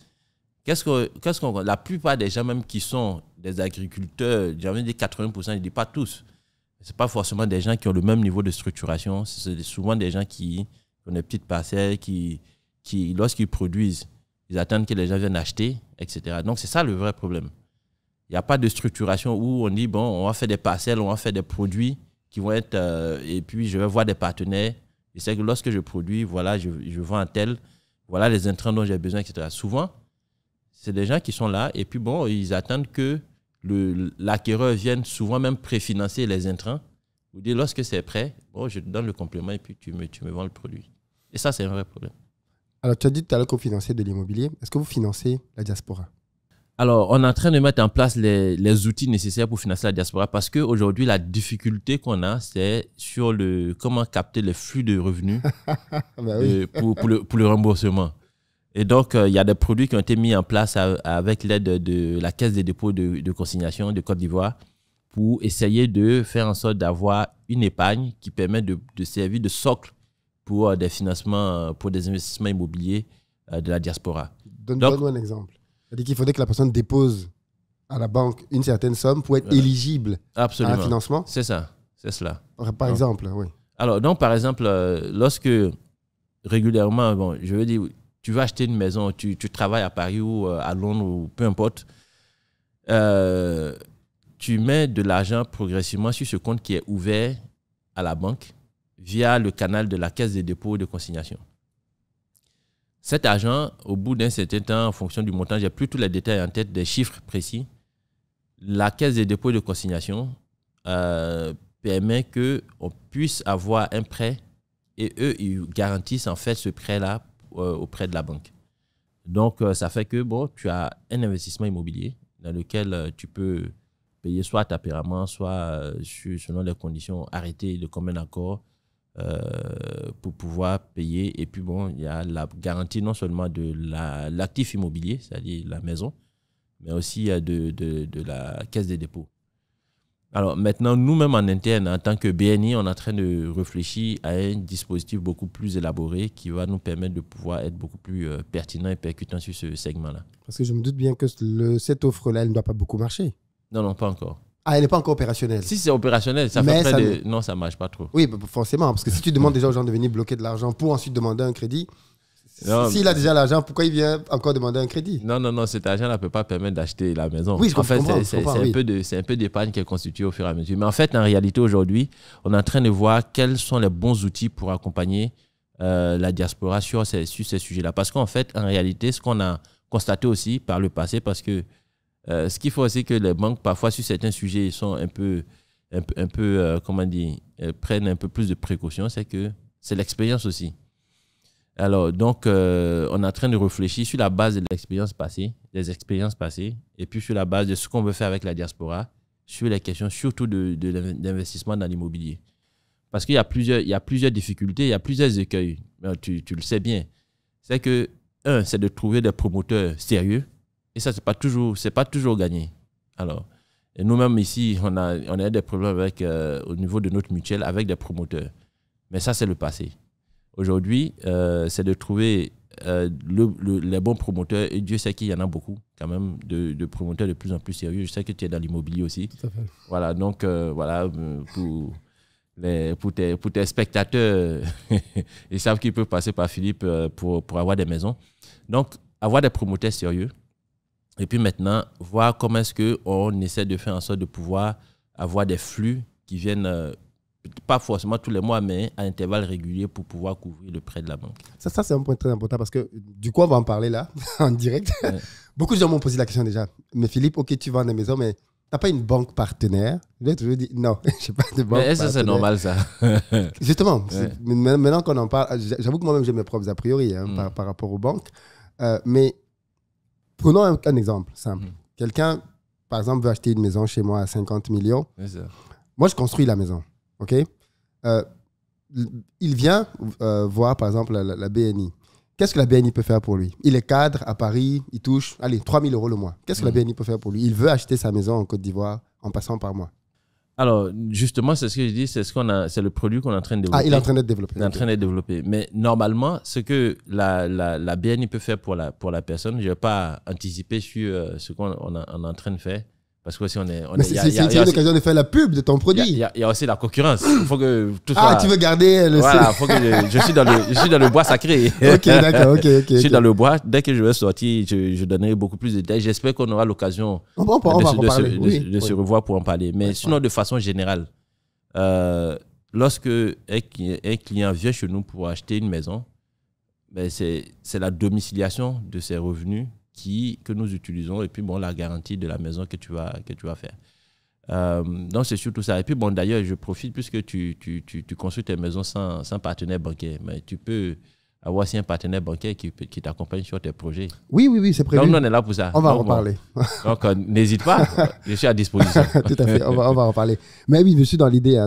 Qu'est-ce qu'on, la plupart des gens même qui sont des agriculteurs, de dit 80%, je dis pas tous, ce pas forcément des gens qui ont le même niveau de structuration, c'est souvent des gens qui ont des petites parcelles, qui, qui lorsqu'ils produisent, ils attendent que les gens viennent acheter, etc. Donc c'est ça le vrai problème. Il n'y a pas de structuration où on dit, bon, on va faire des parcelles, on va faire des produits qui vont être, euh, et puis je vais voir des partenaires. Je sais que lorsque je produis, voilà, je, je vends un tel, voilà les intrants dont j'ai besoin, etc. Souvent, c'est des gens qui sont là et puis bon, ils attendent que l'acquéreur vienne souvent même préfinancer les intrants. Vous dites, lorsque c'est prêt, bon, je te donne le complément et puis tu me, tu me vends le produit. Et ça, c'est un vrai problème. Alors, tu as dit tout à l'heure qu'on de l'immobilier. Est-ce que vous financez la diaspora Alors, on est en train de mettre en place les, les outils nécessaires pour financer la diaspora parce qu'aujourd'hui, la difficulté qu'on a, c'est sur le comment capter les flux de revenus ah, bah euh, pour, pour, le, pour le remboursement. Et donc, euh, il y a des produits qui ont été mis en place avec l'aide de, la Caisse des dépôts de, consignation de Côte d'Ivoire pour essayer de faire en sorte d'avoir une épargne qui permet de, servir de socle pour euh, des financements, euh, pour des investissements immobiliers de la diaspora. Donne-nous un exemple. C'est-à-dire qu'il faudrait que la personne dépose à la banque une certaine somme pour être éligible à un financement. C'est ça, c'est cela. Par exemple, oui. Alors, donc, par exemple, lorsque régulièrement, bon, je veux dire, tu vas acheter une maison, tu, travailles à Paris ou euh, à Londres ou peu importe, euh, tu mets de l'argent progressivement sur ce compte qui est ouvert à la banque via le canal de la caisse des dépôts de consignation. Cet argent, au bout d'un certain temps, en fonction du montant, j'ai plus tous les détails en tête, des chiffres précis. La caisse des dépôts de consignation euh, permet qu'on puisse avoir un prêt et eux, ils garantissent en fait ce prêt-là euh, auprès de la banque. Donc, euh, ça fait que bon, tu as un investissement immobilier dans lequel euh, tu peux payer soit ta paiement, soit selon les conditions arrêtées de commun accord pour pouvoir payer. Et puis, bon, il y a la garantie non seulement de l'actif immobilier, c'est-à-dire la maison, mais aussi de, de la caisse des dépôts. Alors maintenant, nous-mêmes en interne, en tant que BNI, on est en train de réfléchir à un dispositif beaucoup plus élaboré qui va nous permettre de pouvoir être beaucoup plus euh, pertinent et percutant sur ce segment-là. Parce que je me doute bien que cette offre-là, elle ne doit pas beaucoup marcher. Non, non, pas encore. Ah, elle n'est pas encore opérationnelle. Si c'est opérationnel, ça fait Non, ça ne marche pas trop. Oui, bah, forcément, parce que si tu demandes déjà aux gens de venir bloquer de l'argent pour ensuite demander un crédit, s'il a déjà l'argent, pourquoi il vient encore demander un crédit Non, non, non, cet argent-là ne peut pas permettre d'acheter la maison. Oui, je en fait, c'est un peu d'épargne qui est constituée au fur et à mesure. Mais en fait, en réalité, aujourd'hui, on est en train de voir quels sont les bons outils pour accompagner euh, la diaspora sur ces, sujets-là. Parce qu'en fait, en réalité, ce qu'on a constaté aussi par le passé, parce que euh, ce qu'il faut aussi que les banques, parfois, sur certains sujets, sont un peu, un, un peu euh, comment dire, prennent un peu plus de précautions, c'est que c'est l'expérience aussi. Alors, donc, euh, on est en train de réfléchir sur la base de l'expérience passée, des expériences passées, et puis sur la base de ce qu'on veut faire avec la diaspora, sur les questions surtout d'investissement de, dans l'immobilier. Parce qu'il y, a plusieurs, il y a plusieurs difficultés, il y a plusieurs écueils. Tu, tu le sais bien. C'est que, un, c'est de trouver des promoteurs sérieux, et ça, ce n'est pas, toujours, pas toujours gagné. Alors, nous-mêmes ici, on a, on a des problèmes avec, euh, au niveau de notre mutuelle avec des promoteurs. Mais ça, c'est le passé. Aujourd'hui, euh, c'est de trouver euh, le, les bons promoteurs. Et Dieu sait qu'il y en a beaucoup, quand même, de, promoteurs de plus en plus sérieux. Je sais que tu es dans l'immobilier aussi. Tout à fait. Voilà, donc, euh, voilà, pour, les, pour, tes, pour, tes, spectateurs, ils savent qu'ils peuvent passer par Philippe pour, pour avoir des maisons. Donc, avoir des promoteurs sérieux. Et puis maintenant, voir comment est-ce qu'on essaie de faire en sorte de pouvoir avoir des flux qui viennent pas forcément tous les mois, mais à intervalles réguliers pour pouvoir couvrir le prêt de la banque. Ça, ça c'est un point très important parce que du coup, on va en parler là, en direct. Beaucoup de gens m'ont posé la question déjà. Mais Philippe, ok, tu vends des maisons, mais tu n'as pas une banque partenaire Je toujours dit non, je n'ai pas de banque mais ça, c'est normal ça Justement, maintenant qu'on en parle, j'avoue que moi-même j'ai mes propres a priori hein, mm. par, rapport aux banques. Euh, mais prenons un, exemple simple. Mm. Quelqu'un, par exemple, veut acheter une maison chez moi à 50 millions. Moi, je construis la maison. OK euh, Il vient euh, voir, par exemple, la, BNI. Qu'est-ce que la BNI peut faire pour lui Il est cadre à Paris, il touche, allez, 3000 euros le mois. Qu'est-ce que la mhm. BNI peut faire pour lui Il veut acheter sa maison en Côte d'Ivoire en passant par moi. Alors, justement, c'est ce que je dis, c'est ce qu'on a, c'est le produit qu'on est en train de développer. Ah, il est en train d'être développé. Il train d'être développé. Mais normalement, ce que la, BNI peut faire pour la, pour la personne, je ne vais pas anticiper sur euh, ce qu'on est en train de faire. Parce que si on est. c'est une occasion de faire la pub de ton produit. Il y, a, aussi la concurrence. Il faut que tout Ah, tu veux garder euh, le. Voilà, faut que je, suis dans le, je suis dans le bois sacré. ok, d'accord, ok, ok. Je suis dans le bois. Dès que je vais sortir, je, donnerai beaucoup plus de détails. J'espère qu'on aura l'occasion de, se revoir pour en parler. Mais sinon, de façon générale, euh, lorsque un, client vient chez nous pour acheter une maison, ben, c'est la domiciliation de ses revenus qui, que nous utilisons et puis bon, la garantie de la maison que tu vas, que tu vas faire. Euh, donc, c'est surtout ça. Et puis, bon, d'ailleurs, je profite puisque tu, tu, tu, construis tes maisons sans, sans, partenaire bancaire. Mais tu peux avoir aussi un partenaire bancaire qui, qui t'accompagne sur tes projets. Oui, oui, oui, c'est prévu. Donc, on est là pour ça. On va en reparler. donc, euh, n'hésite pas. je suis à disposition. Tout à fait. On va, on va, en parler. Mais oui, je suis dans l'idée d'avoir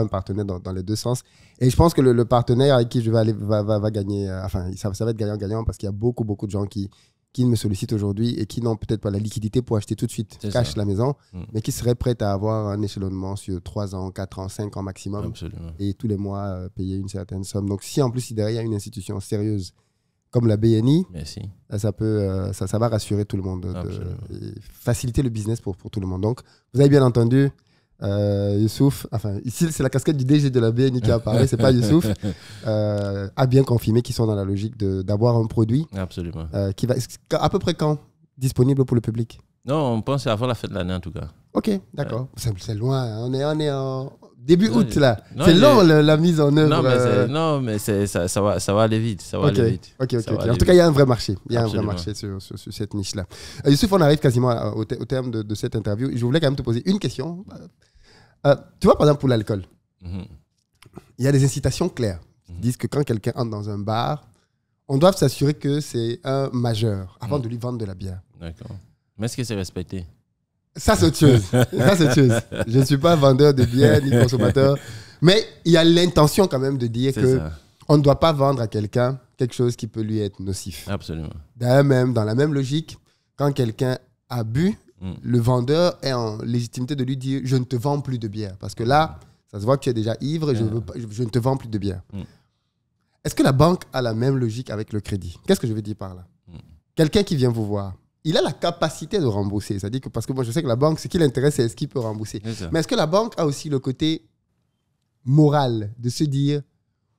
hein, de, de, un partenaire dans, dans, les deux sens. Et je pense que le, partenaire avec qui je vais aller va, va, gagner. Euh, enfin, ça, ça va être gagnant-gagnant parce qu'il y a beaucoup, beaucoup de gens qui, qui me sollicite aujourd'hui et qui n'ont peut-être pas la liquidité pour acheter tout de suite cash la maison, mm. mais qui seraient prêts à avoir un échelonnement sur 3 ans, 4 ans, 5 ans maximum et tous les mois euh, payer une certaine somme. Donc si en plus il y a une institution sérieuse comme la BNI, Ça, peut, euh, ça, ça va rassurer tout le monde, euh, faciliter le business pour, pour tout le monde. Donc vous avez bien entendu, euh, Youssouf, enfin ici c'est la casquette du DG de la BNI qui a parlé, c'est pas Youssouf, a euh, bien confirmé qu'ils sont dans la logique d'avoir un produit Absolument. Euh, qui va à peu près quand disponible pour le public. Non, on pense avant la fête de l'année en tout cas. Ok, d'accord. C'est loin, hein. on est, on est en début août là. C'est long la, mise en œuvre. Non, mais, euh. non, mais ça, va, ça va aller vite. Ça va aller vite. en tout cas, il y a un vrai marché. Il y a un vrai marché sur, sur, cette niche là. Euh, Youssouf, on arrive quasiment au, au terme de, de, cette interview. Je voulais quand même te poser une question. Euh, tu vois, par exemple, pour l'alcool, mhm. il y a des incitations claires. Ils mhm. disent que quand quelqu'un entre dans un bar, on doit s'assurer que c'est un majeur avant mhm. de lui vendre de la bière. D'accord. Mais est-ce que c'est respecté Ça, c'est autre chose. Je ne suis pas vendeur de bière ni consommateur. Mais il y a l'intention quand même de dire que on ne doit pas vendre à quelqu'un quelque chose qui peut lui être nocif. Absolument. D'ailleurs, même dans la même logique, quand quelqu'un a bu Mm. le vendeur est en légitimité de lui dire Je ne te vends plus de bière. Parce que là, ça se voit que tu es déjà ivre, je, je, ne te vends plus de bière. Mm. Est-ce que la banque a la même logique avec le crédit Qu'est-ce que je veux dire par là mm. Quelqu'un qui vient vous voir, il a la capacité de rembourser. C'est-à-dire que, parce que moi, je sais que la banque, ce qui l'intéresse, c'est est-ce qu'il peut rembourser. Mais est-ce que la banque a aussi le côté moral de se dire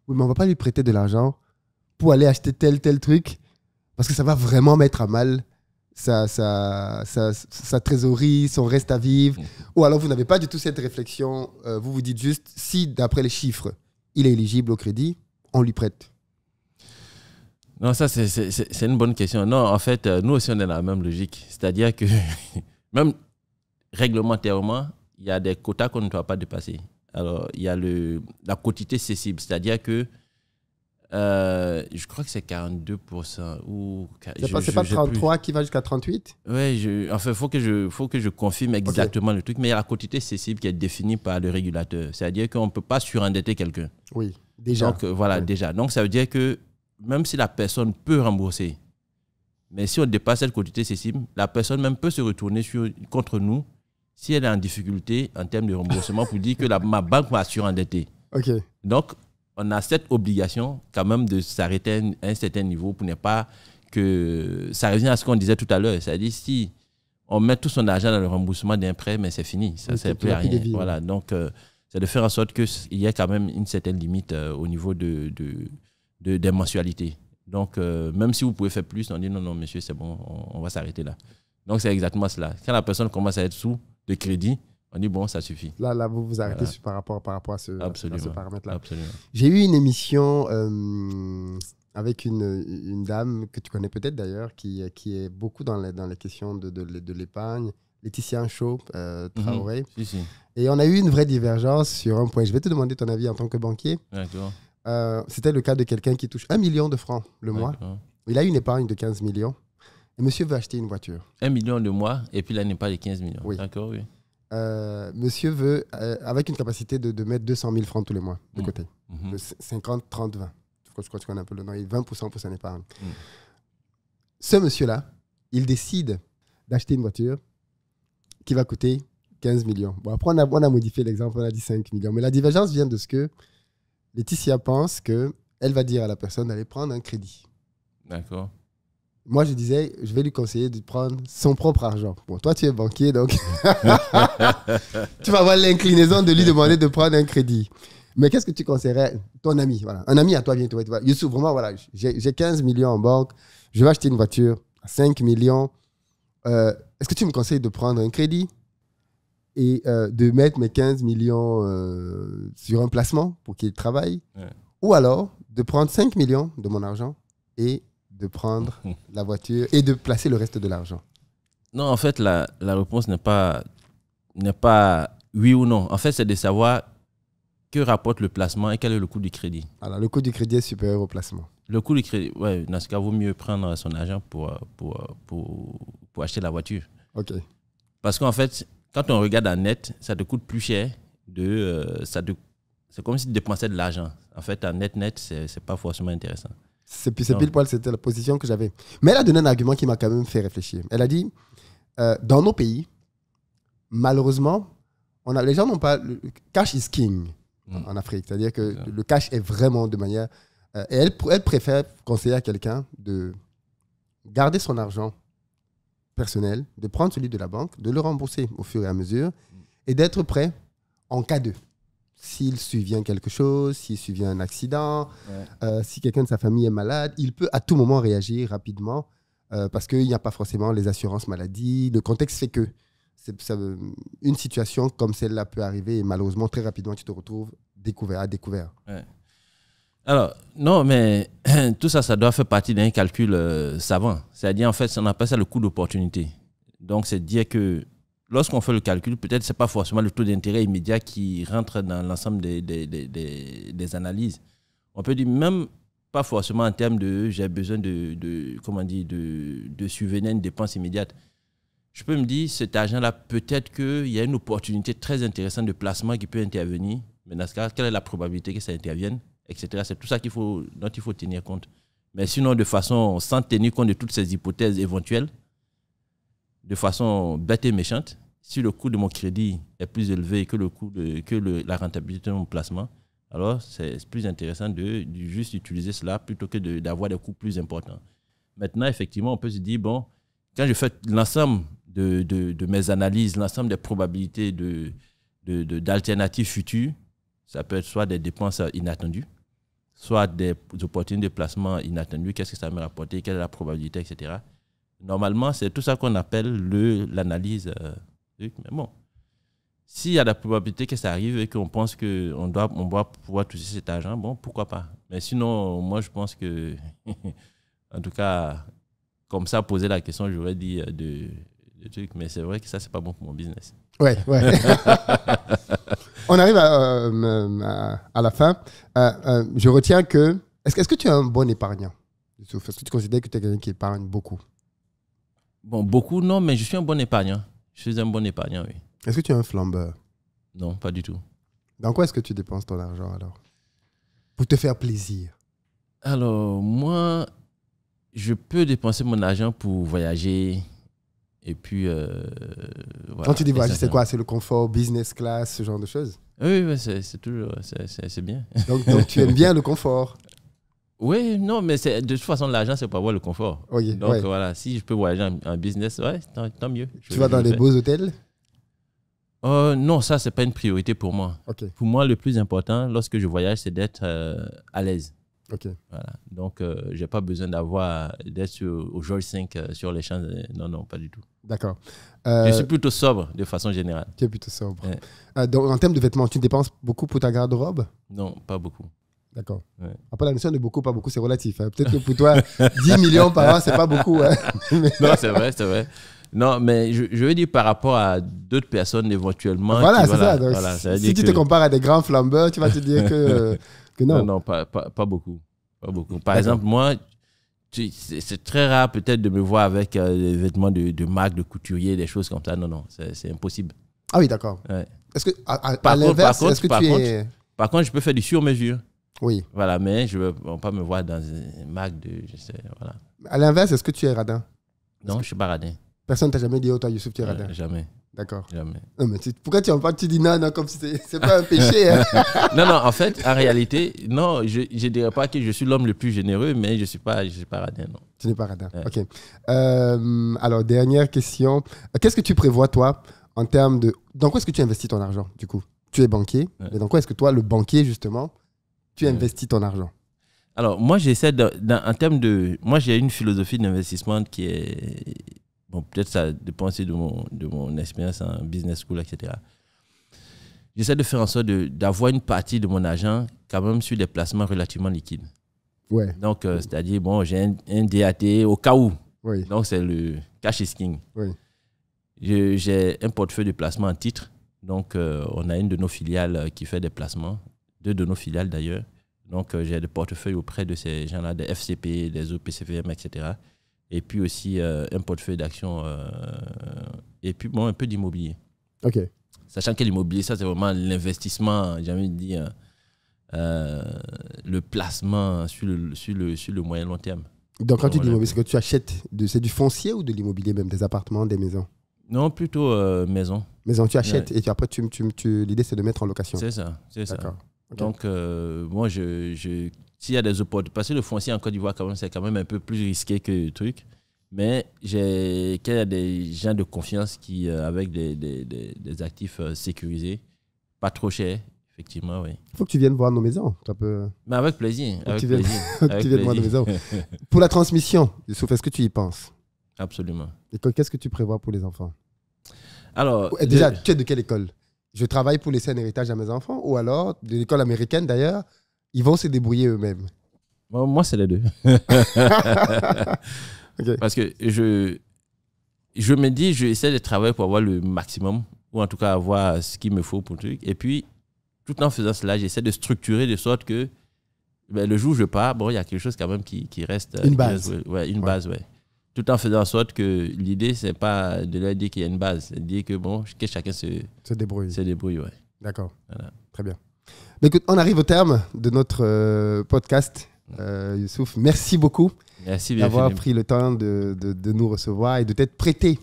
Oui, mais on ne va pas lui prêter de l'argent pour aller acheter tel, tel truc, parce que ça va vraiment mettre à mal sa, sa, sa, trésorerie, son reste à vivre. Mm. Ou alors vous n'avez pas du tout cette réflexion. Euh, vous vous dites juste, si d'après les chiffres, il est éligible au crédit, on lui prête. Non, ça, c'est une bonne question. Non, en fait, euh, nous aussi, on est dans la même logique. C'est-à-dire que même réglementairement, il y a des quotas qu'on ne doit pas dépasser. Alors, il y a le, la quotité cessible, c'est-à-dire que euh, je crois que c'est 42% ou. C'est pas, je, pas 33 qui va jusqu'à 38 Oui, enfin, il faut, que je, faut que je confirme exactement le truc, mais il y a la quantité cessible qui est définie par le régulateur. C'est-à-dire qu'on ne peut pas surendetter quelqu'un. Oui, déjà. Donc, euh, voilà, déjà. Donc, ça veut dire que même si la personne peut rembourser, mais si on dépasse cette quantité cessible, la personne même peut se retourner sur, contre nous si elle est en difficulté en termes de remboursement pour dire que ma banque m'a surendetté. OK. Donc, on a cette obligation quand même de s'arrêter à un certain niveau pour ne pas que... Ça revient à ce qu'on disait tout à l'heure, c'est-à-dire si on met tout son argent dans le remboursement d'un prêt, mais c'est fini, ça ne sert plus à rien. voilà, donc euh, c'est de faire en sorte qu'il y ait quand même une certaine limite euh, au niveau de, de, des mensualités. Donc euh, même si vous pouvez faire plus, on dit non, non, monsieur, c'est bon, on, on va s'arrêter là. Donc c'est exactement cela. Quand la personne commence à être sous de crédit, on dit bon, ça suffit. Là, là vous vous arrêtez par, rapport, par rapport à ce, paramètre-là. J'ai eu une émission euh, avec une, dame que tu connais peut-être d'ailleurs, qui, qui est beaucoup dans les, dans les questions de, de, l'épargne, Laetitia Anchaud, euh, Traoré. Mhm. Et on a eu une vraie divergence sur un point. Je vais te demander ton avis en tant que banquier. Euh, C'était le cas de quelqu'un qui touche un million de francs le mois. Il a une épargne de 15 millions. Et monsieur veut acheter une voiture. Un million le mois, et puis là, n'est pas les 15 millions. Oui. D'accord, oui. Euh, monsieur veut, euh, avec une capacité de, mettre 200 000 francs tous les mois de mm. côté, 50, 30, 20. Je crois tu connais un peu le nom, 20% pour son épargne. Mm. Ce monsieur-là, il décide d'acheter une voiture qui va coûter 15 millions. Bon, après, on a, modifié l'exemple, on a dit 5 millions. Mais la divergence vient de ce que Laetitia pense que elle va dire à la personne d'aller prendre un crédit. D'accord moi, je disais, je vais lui conseiller de prendre son propre argent. Bon, toi, tu es banquier, donc tu vas avoir l'inclinaison de lui demander de prendre un crédit. Mais qu'est-ce que tu conseillerais ton ami voilà. Un ami à toi, bien, tu vois, Youssou, vraiment, voilà, j'ai 15 millions en banque, je vais acheter une voiture à 5 millions. Euh, est-ce que tu me conseilles de prendre un crédit et euh, de mettre mes 15 millions euh, sur un placement pour qu'il travaille Ou alors de prendre 5 millions de mon argent et de prendre la voiture et de placer le reste de l'argent Non, en fait, la, réponse n'est pas, n'est pas oui ou non. En fait, c'est de savoir que rapporte le placement et quel est le coût du crédit. Alors, le coût du crédit est supérieur au placement. Le coût du crédit, oui. dans ce cas, vaut mieux prendre son argent pour, pour, pour, acheter la voiture. OK. Parce qu'en fait, quand on regarde en net, ça te coûte plus cher. De, euh, ça c'est comme si tu dépensais de l'argent. En fait, en net-net, ce n'est pas forcément intéressant. C'est pile poil, c'était la position que j'avais. Mais elle a donné un argument qui m'a quand même fait réfléchir. Elle a dit euh, dans nos pays, malheureusement, on a, les gens n'ont pas. cash is king en, mm. Afrique. C'est-à-dire que le cash est vraiment de manière. Euh, et elle, elle préfère conseiller à quelqu'un de garder son argent personnel, de prendre celui de la banque, de le rembourser au fur et à mesure mm. et d'être prêt en cas de. S'il survient quelque chose, s'il survient un accident, euh, si quelqu'un de sa famille est malade, il peut à tout moment réagir rapidement euh, parce qu'il n'y a pas forcément les assurances maladie. Le contexte fait que ça, une situation comme celle-là peut arriver et malheureusement, très rapidement, tu te retrouves découvert, à découvert. Alors, non, mais tout ça, ça doit faire partie d'un calcul euh, savant. C'est-à-dire, en fait, on appelle ça le coût d'opportunité. Donc, c'est dire que lorsqu'on fait le calcul, peut-être ce n'est pas forcément le taux d'intérêt immédiat qui rentre dans l'ensemble des, des, analyses. On peut dire même pas forcément en termes de j'ai besoin de, de, comment dire, de, de une dépense immédiate. Je peux me dire, cet argent-là, peut-être qu'il y a une opportunité très intéressante de placement qui peut intervenir. Mais dans ce cas, quelle est la probabilité que ça intervienne, etc. C'est tout ça qu'il faut, dont il faut tenir compte. Mais sinon, de façon, sans tenir compte de toutes ces hypothèses éventuelles, de façon bête et méchante, si le coût de mon crédit est plus élevé que, le coût que la rentabilité de mon placement, alors c'est plus intéressant de, juste utiliser cela plutôt que d'avoir des coûts plus importants. Maintenant, effectivement, on peut se dire, bon, quand je fais l'ensemble de, mes analyses, l'ensemble des probabilités d'alternatives futures, ça peut être soit des dépenses inattendues, soit des opportunités de placement inattendues, qu'est-ce que ça me rapporter, quelle est la probabilité, etc. Normalement, c'est tout ça qu'on appelle l'analyse euh, mais bon, s'il y a la probabilité que ça arrive et qu'on pense qu'on doit, on doit pouvoir toucher cet argent, bon, pourquoi pas. Mais sinon, moi, je pense que, en tout cas, comme ça, poser la question, j'aurais dit euh, de, trucs. Mais c'est vrai que ça, c'est pas bon pour mon business. Ouais, ouais. on arrive à, euh, la fin. Euh, je retiens que. Est-ce que tu es un bon épargnant Est-ce que tu considères que tu es quelqu'un qui épargne beaucoup Bon, beaucoup, non, mais je suis un bon épargnant. Je suis un bon épargnant, oui. Est-ce que tu es un flambeur Non, pas du tout. Dans quoi est-ce que tu dépenses ton argent alors Pour te faire plaisir Alors, moi, je peux dépenser mon argent pour voyager. Et puis. Euh, Quand tu dis voyager, c'est quoi C'est le confort, business class, ce genre de choses Oui, c'est toujours. C'est bien. donc tu aimes bien le confort oui, non, mais de toute façon, l'argent, c'est pour avoir le confort. Donc voilà, si je peux voyager en, business, ouais, tant, mieux. Tu vas dans les beaux hôtels euh, non, ça, ce n'est pas une priorité pour moi. Pour moi, le plus important lorsque je voyage, c'est d'être euh, à l'aise. Voilà. Donc, euh, j'ai je n'ai pas besoin d'avoir d'être au George 5 sur les champs. Non, non, pas du tout. D'accord. je suis plutôt sobre de façon générale. Tu es plutôt sobre. donc, en termes de vêtements, tu dépenses beaucoup pour ta garde-robe Non, pas beaucoup. D'accord. Après, la notion de beaucoup, pas beaucoup, c'est relatif. Hein. Peut-être que pour toi, 10 millions par an, c'est pas beaucoup. Hein. non, c'est vrai, c'est vrai. Non, mais je, veux dire par rapport à d'autres personnes éventuellement. Voilà, c'est ça. si tu te compares à des grands flambeurs, tu vas te dire que, non. Non, pas, beaucoup. Pas beaucoup. Par exemple, moi, c'est très rare peut-être de me voir avec euh, des vêtements de, marque, de couturier, des choses comme ça. Non, non, c'est impossible. Ah oui, d'accord. ce que, par contre, par contre, par contre, je peux faire du sur-mesure. Oui. Voilà, mais je ne veux pas me voir dans un mag de. Je sais, voilà. À l'inverse, est-ce que tu es radin Non, je ne suis pas radin. Personne ne t'a jamais dit, oh toi, Youssouf, tu es euh, radin Jamais. D'accord. Jamais. Non, mais pourquoi tu en parles Tu dis non, non, comme si c'est pas un péché. Hein. non, non, en fait, en réalité, non, je ne dirais pas que je suis l'homme le plus généreux, mais je ne suis, pas, je suis pas radin, non. Tu n'es pas radin, ok. Euh, alors, dernière question. Qu'est-ce que tu prévois, toi, en termes de. Dans quoi est-ce que tu investis ton argent, du coup Tu es banquier, mais dans quoi est-ce que toi, le banquier, justement, tu investis ton argent Alors, moi, j'essaie, en termes de. Moi, j'ai une philosophie d'investissement qui est. Bon, peut-être ça dépend aussi de mon, de mon expérience en business school, etc. J'essaie de faire en sorte d'avoir une partie de mon argent quand même sur des placements relativement liquides. Ouais. Donc, euh, c'est-à-dire, bon, j'ai un, un, DAT au cas où. Oui. Donc, c'est le cash is king. Oui. J'ai un portefeuille de placement en titre. Donc, euh, on a une de nos filiales euh, qui fait des placements deux de nos filiales d'ailleurs. Donc, euh, j'ai des portefeuilles auprès de ces gens-là, des FCP, des OPCVM, etc. Et puis aussi euh, un portefeuille d'actions euh, et puis bon, un peu d'immobilier. OK. Sachant que l'immobilier, ça, c'est vraiment l'investissement, j'ai envie de dire, le placement sur le, sur, le, moyen long terme. Donc, quand tu dis immobilier, c'est que tu achètes, c'est du foncier ou de l'immobilier même, des appartements, des maisons Non, plutôt maison. Maison, tu achètes et après, tu, tu, tu l'idée, c'est de mettre en location. C'est ça, c'est ça. D'accord. Donc, euh, moi, je, je s'il y a des opportunités, parce que le foncier en Côte d'Ivoire, c'est quand même un peu plus risqué que le truc. Mais j'ai qu'il y a des gens de confiance qui, euh, avec des, des, des, actifs euh, sécurisés, pas trop chers, effectivement, oui. Il faut que tu viennes voir nos maisons. Un peu... Mais avec plaisir. Avec plaisir, pour la transmission, sauf est-ce que tu y penses Absolument. Et qu'est-ce que tu prévois pour les enfants Alors, eh, déjà, tu es de quelle école je travaille pour laisser un héritage à mes enfants, ou alors, de l'école américaine d'ailleurs, ils vont se débrouiller eux-mêmes Moi, c'est les deux. Parce que je, je me dis, j'essaie de travailler pour avoir le maximum, ou en tout cas avoir ce qu'il me faut pour le truc. Et puis, tout en faisant cela, j'essaie de structurer de sorte que ben, le jour où je pars, bon, il y a quelque chose quand même qui, qui reste. Euh, une base. ouais, une base, ouais tout en faisant en sorte que l'idée, ce n'est pas de leur dire qu'il y a une base, c'est de dire que, bon, que chacun se, se débrouille. Se débrouille, ouais. D'accord. Très bien. Mais on arrive au terme de notre euh, podcast. Euh, Youssouf, merci beaucoup d'avoir pris le temps de, de, nous recevoir et de t'être prêté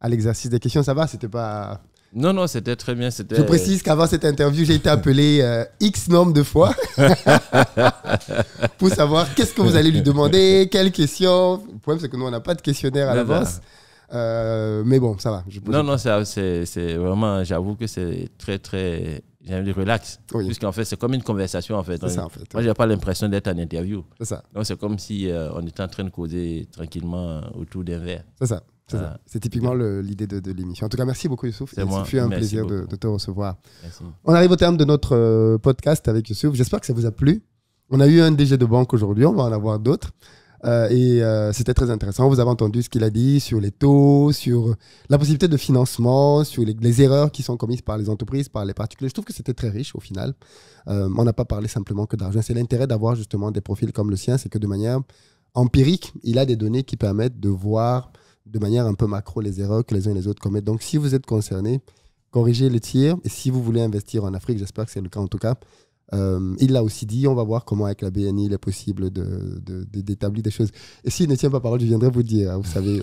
à l'exercice des questions. Ça va, c'était pas non, non, c'était très bien. C'était... Je précise qu'avant cette interview, j'ai été appelé euh, X nombre de fois pour savoir qu'est-ce que vous allez lui demander, quelles questions. Le problème, c'est que nous, on n'a pas de questionnaire à l'avance. Euh, mais bon, ça va. non, non, c'est, c'est vraiment, j'avoue que c'est très, très j'aime le relax. Puisqu'en fait, c'est comme une conversation, en fait. Moi, j'ai pas l'impression d'être en interview. C'est ça. Donc, c'est comme si euh, on était en train de causer tranquillement autour d'un verre. C'est ça. Euh, c'est typiquement l'idée de, l'émission. En tout cas, merci beaucoup, Youssouf. C'est un plaisir de, te recevoir. On arrive au terme de notre euh, podcast avec Youssouf. J'espère que ça vous a plu. On a eu un DG de banque aujourd'hui. On va en avoir d'autres. Euh, et c'était très intéressant. Vous avez entendu ce qu'il a dit sur les taux, sur la possibilité de financement, sur les, les, erreurs qui sont commises par les entreprises, par les particuliers. Je trouve que c'était très riche au final. on n'a pas parlé simplement que d'argent. C'est l'intérêt d'avoir justement des profils comme le sien, c'est que de manière empirique, il a des données qui permettent de voir de manière un peu macro les erreurs que les uns et les autres commettent. Donc si vous êtes concerné, corrigez le tir. Et si vous voulez investir en Afrique, j'espère que c'est le cas en tout cas, euh, il l'a aussi dit, on va voir comment avec la BNI il est possible d'établir de, des choses. Et s'il ne tient pas parole, je viendrai vous dire, hein, vous savez.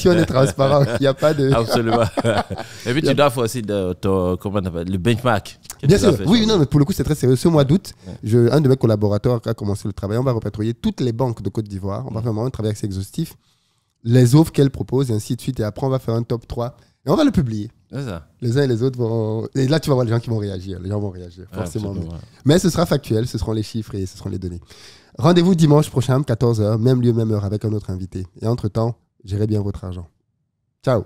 si on est transparent, il n'y a pas de... Absolument. Et puis, tu dois faire aussi comment on le benchmark. Bien sûr, oui, non, mais pour le coup, c'est très sérieux. Ce mois d'août, un de mes collaborateurs a commencé le travail. On va repatrouiller toutes les banques de Côte d'Ivoire. On va mm. faire vraiment un travail assez exhaustif les offres qu'elle propose, et ainsi de suite. Et après, on va faire un top 3 et on va le publier. Les uns et les autres vont. Et là, tu vas voir les gens qui vont réagir. Les gens vont réagir, forcément. Mais... ce sera factuel, ce seront les chiffres et ce seront les données. Rendez-vous dimanche prochain, 14h, même lieu, même heure, avec un autre invité. Et entre-temps, gérez bien votre argent. Ciao!